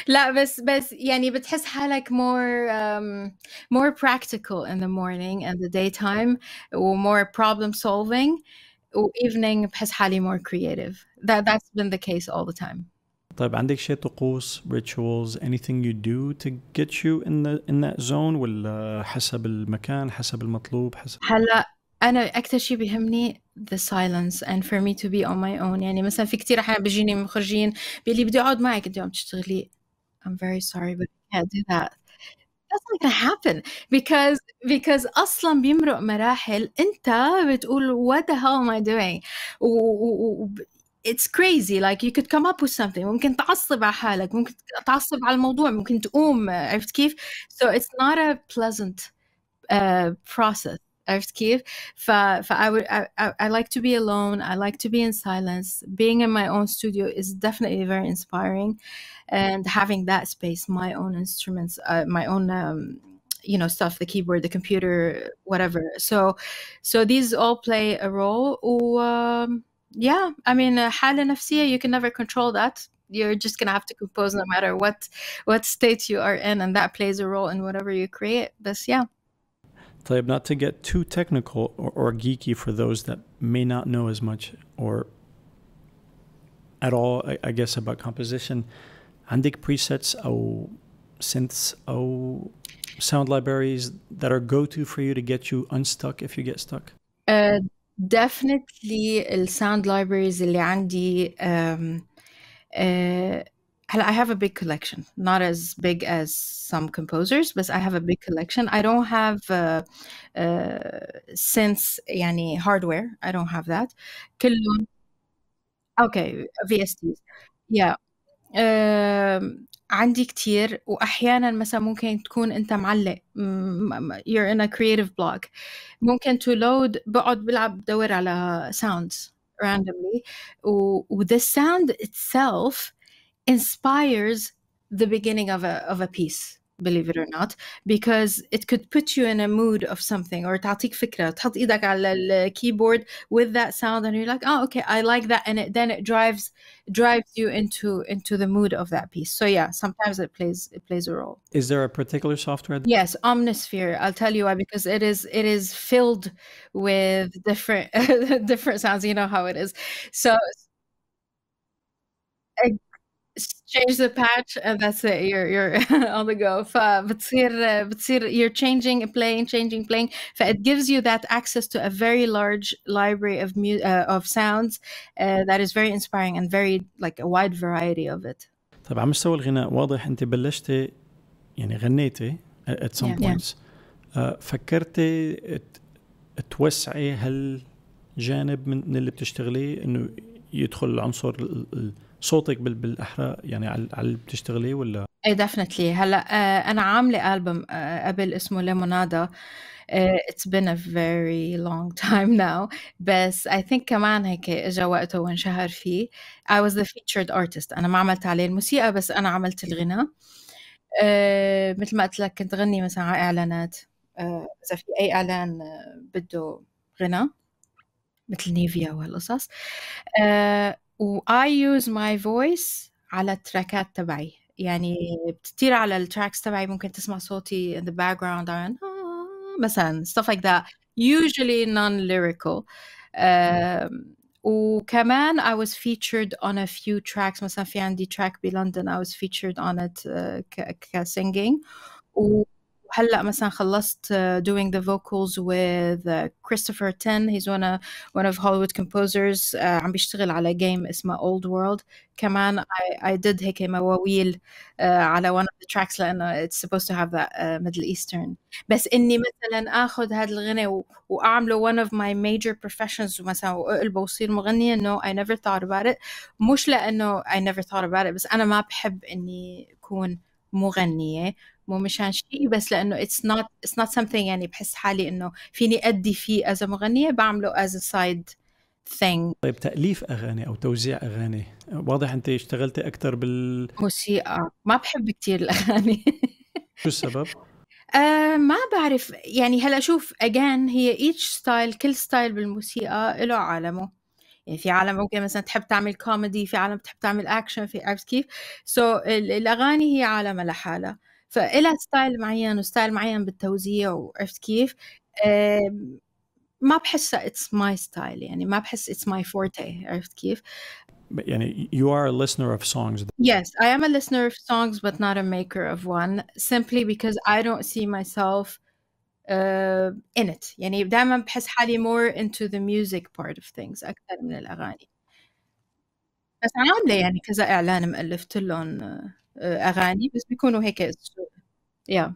لا بس بس يعني بتحس حالك more um, more practical in the morning and the daytime و more problem solving و evening بحس حالي more creative that that's been the case all the time طيب عندك شيء طقوس rituals anything you do to get you in the in that zone ولا حسب المكان حسب المطلوب حسب هلا انا اكثر شيء بيهمني the silence and for me to be on my own يعني مثلا في كثير احيانا بيجيني مخرجين بيقول لي بدي اقعد معك بدي عم تشتغلي I'm very sorry but I can't do that that's not gonna happen because because اصلا بيمرق مراحل انت بتقول what the hell am I doing و, it's crazy like you could come up with something ممكن تعصب على حالك ممكن تعصب على الموضوع ممكن تقوم عرفت كيف؟ سو اتس نوت ا بليزنت process عرفت كيف؟ ف, ف I, would, I, I like to be alone I like to be in silence being in my own studio is definitely very inspiring and having that space my own instruments uh, my own um, you know stuff the keyboard the computer whatever so so these all play a role um, yeah i mean uh, حاله نفسيه you can never control that you're just gonna have to compose no matter what what state you are in and that plays a role in whatever you create but yeah Talib, not to get too technical or, or geeky for those that may not know as much or at all, I, I guess, about composition. عندك presets oh, synths oh, sound libraries that are go-to for you to get you unstuck if you get stuck? Uh, definitely uh, sound libraries اللي عندي um, uh, I have a big collection, not as big as some composers, but I have a big collection. I don't have uh, uh, since yani hardware. I don't have that. Okay, VSTs. Yeah. Um, عندي كتير واحيانا مثلا ممكن تكون انت معلق you're in a creative block ممكن to load بقعد بلعب بدور على sounds randomly و the sound itself inspires the beginning of a of a piece believe it or not because it could put you in a mood of something or تعطيك فكرة تحط إيدك على الكeyboard with that sound and you're like oh okay I like that and it, then it drives drives you into into the mood of that piece so yeah sometimes it plays it plays a role is there a particular software yes omnisphere i'll tell you why because it is it is filled with different different sounds you know how it is so change the patch and that's it you're you're on the go فبتصير بتصير you're changing playing changing playing it gives you that access to a very large library of mu- uh, of sounds uh, that is very inspiring and very like a wide variety of it طب على مستوى الغناء واضح انت بلشتي يعني غنيتي at some yeah. points yeah. Uh, فكرتي توسعي هالجانب من, من اللي بتشتغليه انه يدخل العنصر ال ال صوتك بالاحرى يعني على اللي بتشتغلي ولا اي ديفنتلي هلا آه، انا عامله البوم آه، قبل اسمه ليمونادا آه، it's been a very long time now بس I think كمان هيك اجى وقته وانشهر فيه I was the featured artist أنا ما عملت عليه الموسيقى بس أنا عملت الغناء أه مثل ما قلت لك كنت غني مثلا على إعلانات إذا في أي إعلان بده غنى مثل نيفيا وهالقصص واي يوز ماي فويس على التراكات تبعي يعني كثير على التراكس تبعي ممكن تسمع صوتي in the background عن مثلا stuff like that usually non-lyrical um, وكمان I was featured on a few tracks مثلا في عندي track بلندن I was featured on it uh, ك- كsinging و هلا مثلا خلصت uh, doing the vocals with uh, Christopher Tin he's one of one of Hollywood composers uh, عم بيشتغل على game اسمه Old World كمان I, I did هيك مواويل على one of the tracks لأنه it's supposed to have that uh, Middle Eastern بس إني مثلا آخذ هذا الغنى وأعمله one of my major professions مثلا وأقلبه وصير مغنية no I never thought about it مش لأنه I never thought about it بس أنا ما بحب إني أكون مغنية مو مشان شيء بس لانه اتس نوت اتس نوت سمثينغ يعني بحس حالي انه فيني ادي فيه از مغنيه بعمله از سايد ثينغ طيب تاليف اغاني او توزيع اغاني واضح انت اشتغلتي اكثر بال موسيقى ما بحب كثير الاغاني شو السبب؟ أه ما بعرف يعني هلا شوف اجان هي ايتش ستايل كل ستايل بالموسيقى له عالمه يعني في عالم ممكن مثلا تحب تعمل كوميدي في عالم تحب تعمل اكشن في عرفت كيف سو so, الاغاني هي عالمها لحالها فإلها ستايل معين وستايل معين بالتوزيع وعرفت كيف ما بحسها اتس ماي ستايل يعني ما بحس اتس ماي فورتي عرفت كيف يعني you are a listener of songs. Yes, I am a listener of songs, but not a maker of one. Simply because I don't see myself uh, in it. يعني دائما بحس حالي more into the music part of things أكثر من الأغاني. بس عاملة يعني كذا إعلان مألفت لهم آه. اغاني بس بيكونوا هيك yeah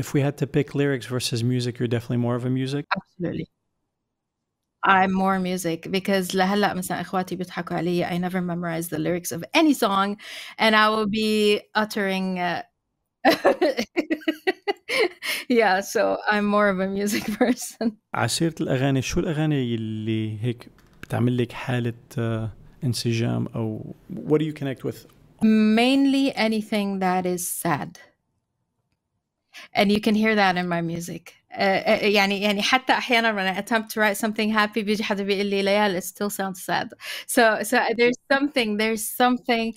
if we had to pick lyrics versus music you're definitely more of a music absolutely I'm more music because لهلا مثلا اخواتي بيضحكوا علي I never memorize the lyrics of any song and I will be uttering uh, yeah so I'm more of a music person عسيرة الأغاني شو الأغاني اللي هيك بتعمل لك حالة انسجام أو what do you connect with mainly anything that is sad and you can hear that in my music uh, يعني يعني حتى احيانا when I attempt to write something happy بيجي حدا بيقول لي ليال it still sounds sad so so there's something there's something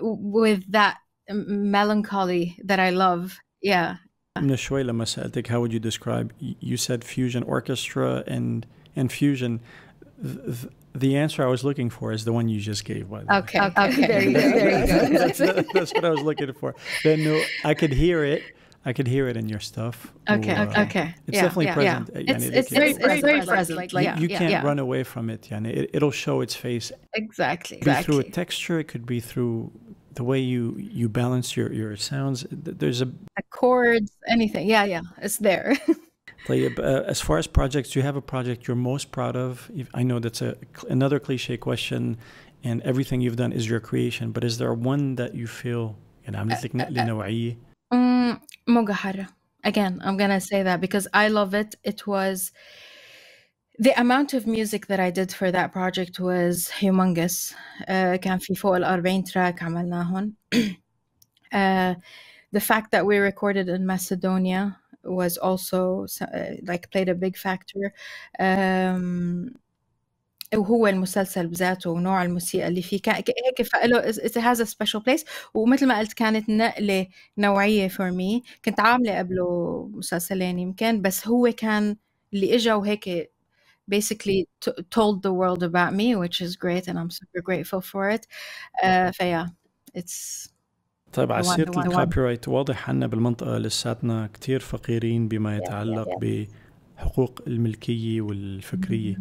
with that melancholy that I love yeah how would you describe you said fusion orchestra and and fusion the answer I was looking for is the one you just gave, by the okay. way. Okay, okay. there you go. There you go. that's, that's, what I was looking for. Then no, I could hear it. I could hear it in your stuff. Okay, okay. Uh, okay. It's yeah, definitely yeah, present. Yeah. Uh, it's, it's, very, present. very present. Like, like, you, you can't run away from it, Yanni. It, will show its face. Exactly. It could be through a texture. It could be through the way you you balance your your sounds. There's a chords, anything. Yeah, yeah. It's there. Uh, uh, as far as projects, do you have a project you're most proud of? I know that's a, another cliche question, and everything you've done is your creation, but is there one that you feel يعني عملت لك Again, I'm gonna say that because I love it. It was the amount of music that I did for that project was humongous. uh, uh the fact that we recorded in Macedonia was also uh, like played a big factor um, وهو المسلسل بذاته ونوع الموسيقى اللي فيه هيك فله it has a special place ومثل ما قلت كانت نقلة نوعية for me كنت عاملة قبله مسلسلين يمكن بس هو كان اللي اجا وهيك basically told the world about me which is great and I'm super grateful for it uh, فيا it's طيب على سيرة الكوبي رايت واضح عنا بالمنطقة لساتنا كتير فقيرين بما يتعلق بحقوق الملكية والفكرية.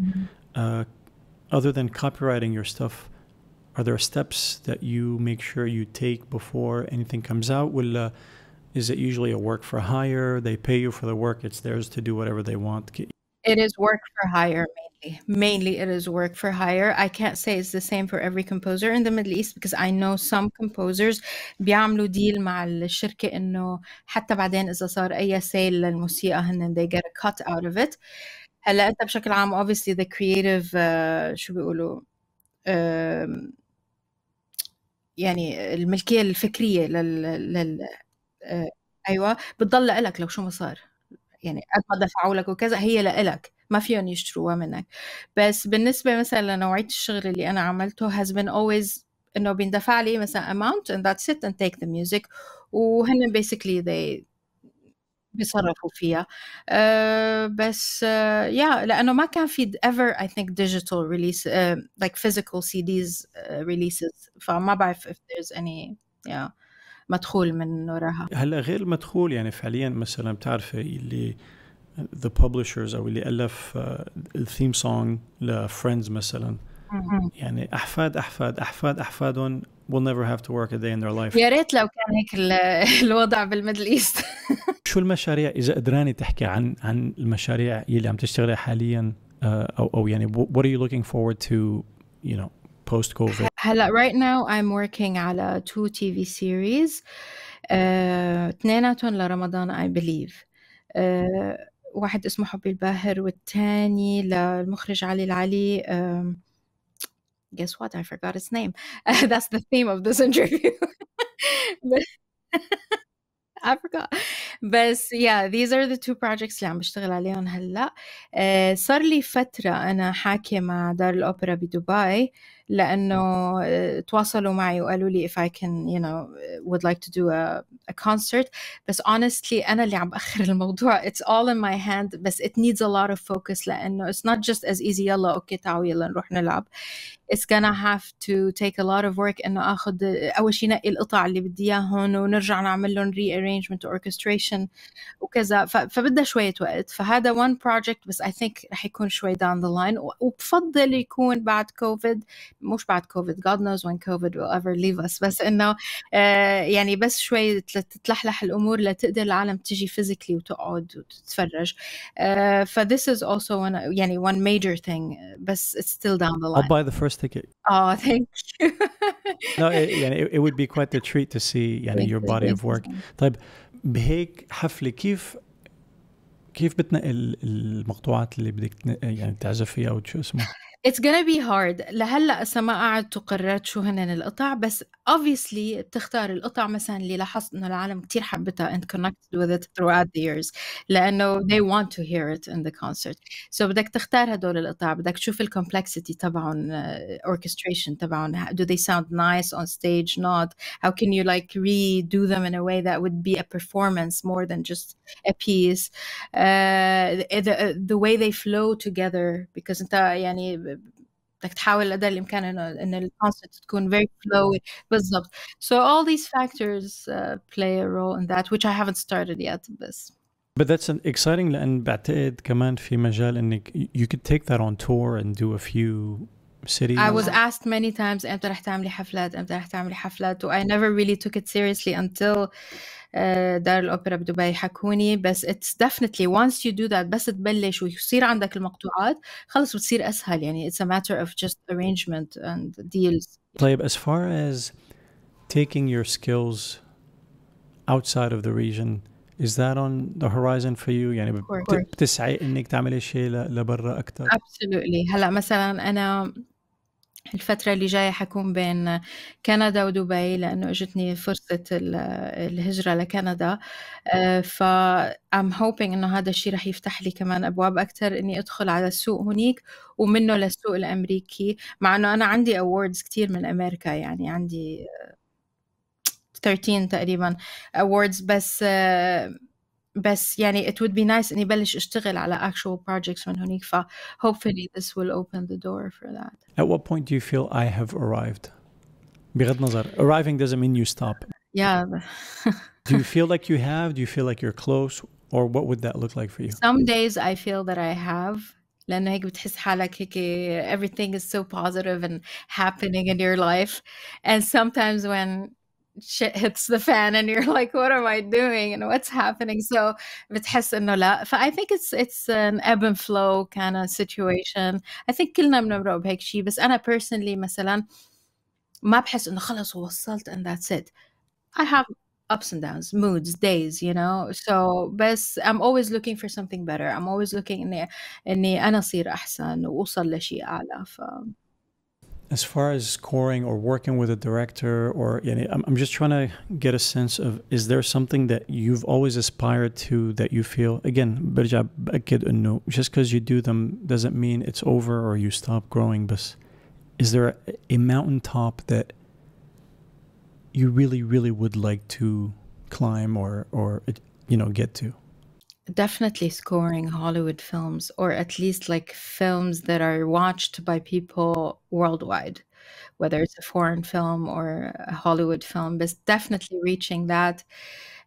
Uh, other than copywriting your stuff, are there steps that you make sure you take before anything comes out? ولا is it usually a work for hire? They pay you for the work. It's theirs to do whatever they want. It is work for hire mainly. Mainly, it is work for hire. I can't say it's the same for every composer in the Middle East because I know some composers بيعملوا ديل مع الشركة إنه حتى بعدين إذا صار أي سيل للموسيقى هن they get a cut out of it. هلا أنت بشكل عام obviously the creative uh, شو بيقولوا uh, يعني الملكية the لل, لل uh, أيوة بتضل لك لو شو ما صار. يعني قد ما دفعوا لك وكذا هي لإلك ما فيهم يشتروها منك بس بالنسبة مثلا لنوعية الشغل اللي أنا عملته has been always إنه بيندفع لي مثلا amount and that's it and take the music وهن basically they بيصرفوا فيها uh, بس uh, آه، يا لانه ما كان في ever I think digital release uh, like physical CDs uh, releases فما بعرف if there's any yeah مدخول من وراها هلا غير مدخول يعني فعليا مثلا بتعرفي اللي ذا بابليشرز او اللي الف الثيم سونج لفريندز مثلا يعني احفاد احفاد احفاد احفادهم will never have to work a day in their life يا ريت لو كان هيك الوضع بالميدل ايست شو المشاريع اذا قدراني تحكي عن عن المشاريع اللي عم تشتغلي حاليا آه، او او يعني what are you looking forward to you know post covid هلا right now I'm working على two TV series اثنيناتهم uh, لرمضان I believe uh, واحد اسمه حبي الباهر والتاني للمخرج علي العلي uh, guess what I forgot his name that's the theme of this interview I forgot بس yeah these are the two projects اللي عم بشتغل عليهم هلا uh, صار لي فترة أنا حاكية مع دار الأوبرا بدبي لانه تواصلوا معي وقالوا لي if I can you know would like to do a, a concert بس honestly انا اللي عم باخر الموضوع it's all in my hand بس it needs a lot of focus لانه it's not just as easy يلا اوكي تعالوا يلا نروح نلعب it's gonna have to take a lot of work انه اخذ اول شيء نقي القطع اللي بدي اياهم ونرجع نعمل لهم rearrangement orchestration وكذا فبدها شويه وقت فهذا one project بس I think رح يكون شوي down the line وبفضل يكون بعد كوفيد مش بعد كوفيد God knows when COVID will ever leave us بس انه يعني بس شوي تتلحلح الامور لتقدر العالم تجي physically وتقعد وتتفرج ف this is also one يعني one major thing بس it's still down the line I'll buy the first ticket Oh thank you No it, يعني it, it would be quite the treat to see يعني your body of work طيب بهيك حفله كيف كيف بتنقل المقطوعات اللي بدك يعني تعزف فيها او شو اسمه؟ It's gonna be hard لهلا ما قعدت وقررت شو هنن القطع بس obviously بتختار القطع مثلا اللي لاحظت انه العالم كثير حبتها and connected with it throughout the years لانه they want to hear it in the concert so بدك تختار هدول القطع بدك تشوف الكومبلكسيتي تبعهم uh, orchestration تبعهم do they sound nice on stage not how can you like redo them in a way that would be a performance more than just a piece uh, the, the way they flow together because انت يعني بدك تحاول قدر الامكان انه انه الكونسبت تكون very flowy بالضبط so all these factors uh, play a role in that which I haven't started yet بس But that's an exciting and بعتقد كمان في مجال إنك you could take that on tour and do a few city I was asked many times i never really took it seriously until uh, دار الأوبرا بدبي حكوني بس it's definitely once you do that بس تبلش ويصير عندك المقطوعات خلص بتصير أسهل يعني it's a matter of just arrangement and deals طيب as far as taking your skills outside of the region Is that on the horizon for you؟ يعني بتسعي انك تعملي شيء لبرا اكثر؟ Absolutely هلا مثلا انا الفترة اللي جاية حكون بين كندا ودبي لأنه اجتني فرصة الهجرة لكندا آه، ف I'm hoping إنه هذا الشيء رح يفتح لي كمان أبواب أكثر إني أدخل على السوق هنيك ومنه للسوق الأمريكي مع إنه أنا عندي أووردز كتير من أمريكا يعني عندي 13 آه، تقريبا أووردز بس آه، بس يعني it would be nice اني بلش اشتغل على actual projects من هنيك ف hopefully this will open the door for that. At what point do you feel I have arrived? بغض نظر arriving doesn't mean you stop. Yeah. do you feel like you have? Do you feel like you're close? Or what would that look like for you? Some days I feel that I have. لانه هيك بتحس حالك هيك everything is so positive and happening in your life and sometimes when shit hits the fan and you're like what am i doing and what's happening so بتحس انه لا I think it's it's an ebb and flow kind of situation I think كلنا بنمرق بهيك شيء بس انا personally مثلا ما بحس انه خلص ووصلت and that's it I have ups and downs moods days you know so بس I'm always looking for something better I'm always looking اني اني انا اصير احسن واوصل لشيء اعلى ف as far as scoring or working with a director or any, I'm, I'm just trying to get a sense of is there something that you've always aspired to that you feel again just because you do them doesn't mean it's over or you stop growing but is there a, a mountaintop that you really really would like to climb or or you know get to definitely scoring Hollywood films, or at least like films that are watched by people worldwide, whether it's a foreign film or a Hollywood film, but definitely reaching that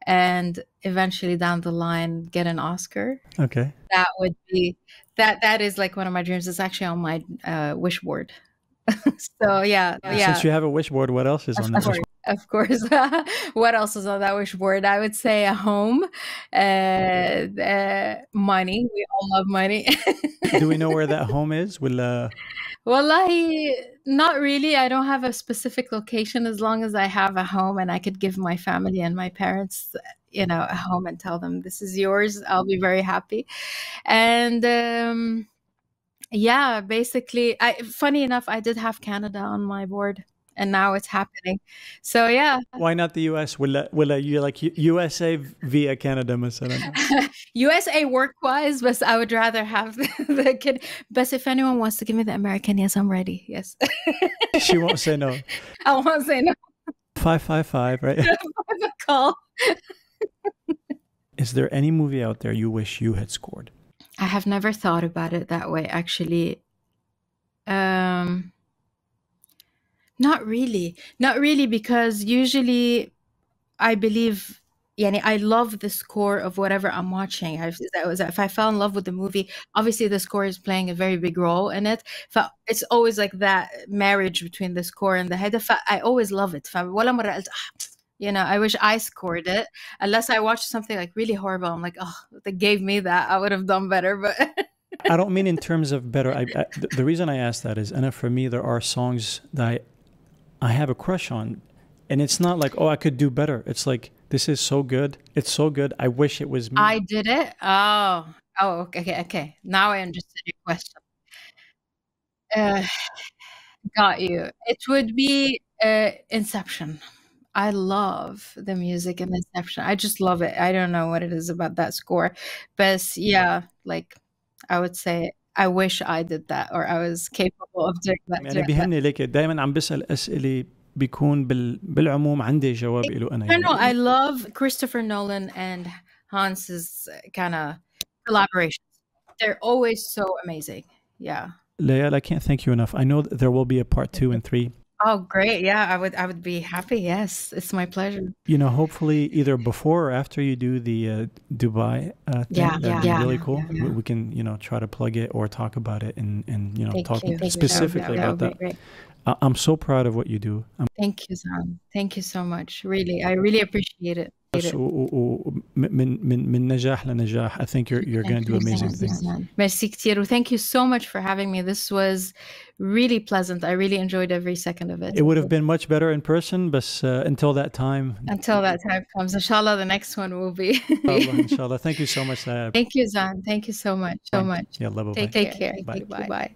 and eventually down the line get an Oscar. Okay. That would be that that is like one of my dreams. It's actually on my uh, wish board. so yeah, yeah. Since you have a wish board, what else is on that? of course. what else is on that wish board? I would say a home, uh, uh, money. We all love money. Do we know where that home is? Will uh... Wallahi, not really. I don't have a specific location as long as I have a home and I could give my family and my parents you know a home and tell them this is yours i'll be very happy and um yeah basically i funny enough i did have canada on my board and now it's happening. So yeah. Why not the U.S.? Will will you like USA via Canada, مثلا? USA work wise, but I would rather have the kid. But if anyone wants to give me the American, yes, I'm ready. Yes. she won't say no. I won't say no. Five five five, right? call. Is there any movie out there you wish you had scored? I have never thought about it that way, actually. Um not really. Not really, because usually I believe yani I love the score of whatever I'm watching. I, that was if I fell in love with the movie, obviously the score is playing a very big role in it. I, it's always like that marriage between the score and the head. I, I always love it. Ah, you know, I wish I scored it. Unless I watched something like really horrible, I'm like, oh, they gave me that. I would have done better. But I don't mean in terms of better. I, I, the reason I ask that is, and for me, there are songs that I I have a crush on. And it's not like, oh, I could do better. It's like, this is so good. It's so good. I wish it was me. I did it. Oh, oh, okay, okay. Now I understood your question. Uh, got you. It would be uh, Inception. I love the music in Inception. I just love it. I don't know what it is about that score, but yeah, like I would say I wish I did that or I was capable of doing that. يعني بيهمني ليك دائما عم بسال اسئله بيكون بال... بالعموم عندي جواب له انا يعني. No, I love Christopher Nolan and Hans's kind of collaboration. They're always so amazing. Yeah. Layal, I can't thank you enough. I know there will be a part two and three. Oh, great. Yeah, I would I would be happy. Yes, it's my pleasure. You know, hopefully either before or after you do the uh, Dubai uh, thing, yeah, that'd yeah, be yeah, really cool. Yeah, we can, you know, try to plug it or talk about it and and you know, Thank talk you. specifically you. about that. that. I- am so proud of what you do. I'm Thank you, Sam. Thank you so much. Really, I really appreciate it. I think you're you're going to do amazing things. Merci كتير thank you so much for having me. This was really pleasant. I really enjoyed every second of it. It would have been much better in person, but uh, until that time. Until that time comes, inshallah, the next one will be. inshallah, Thank you so much. Thank you, Zan. Thank you so much, so much. Yeah, Take, take care. Bye. Bye.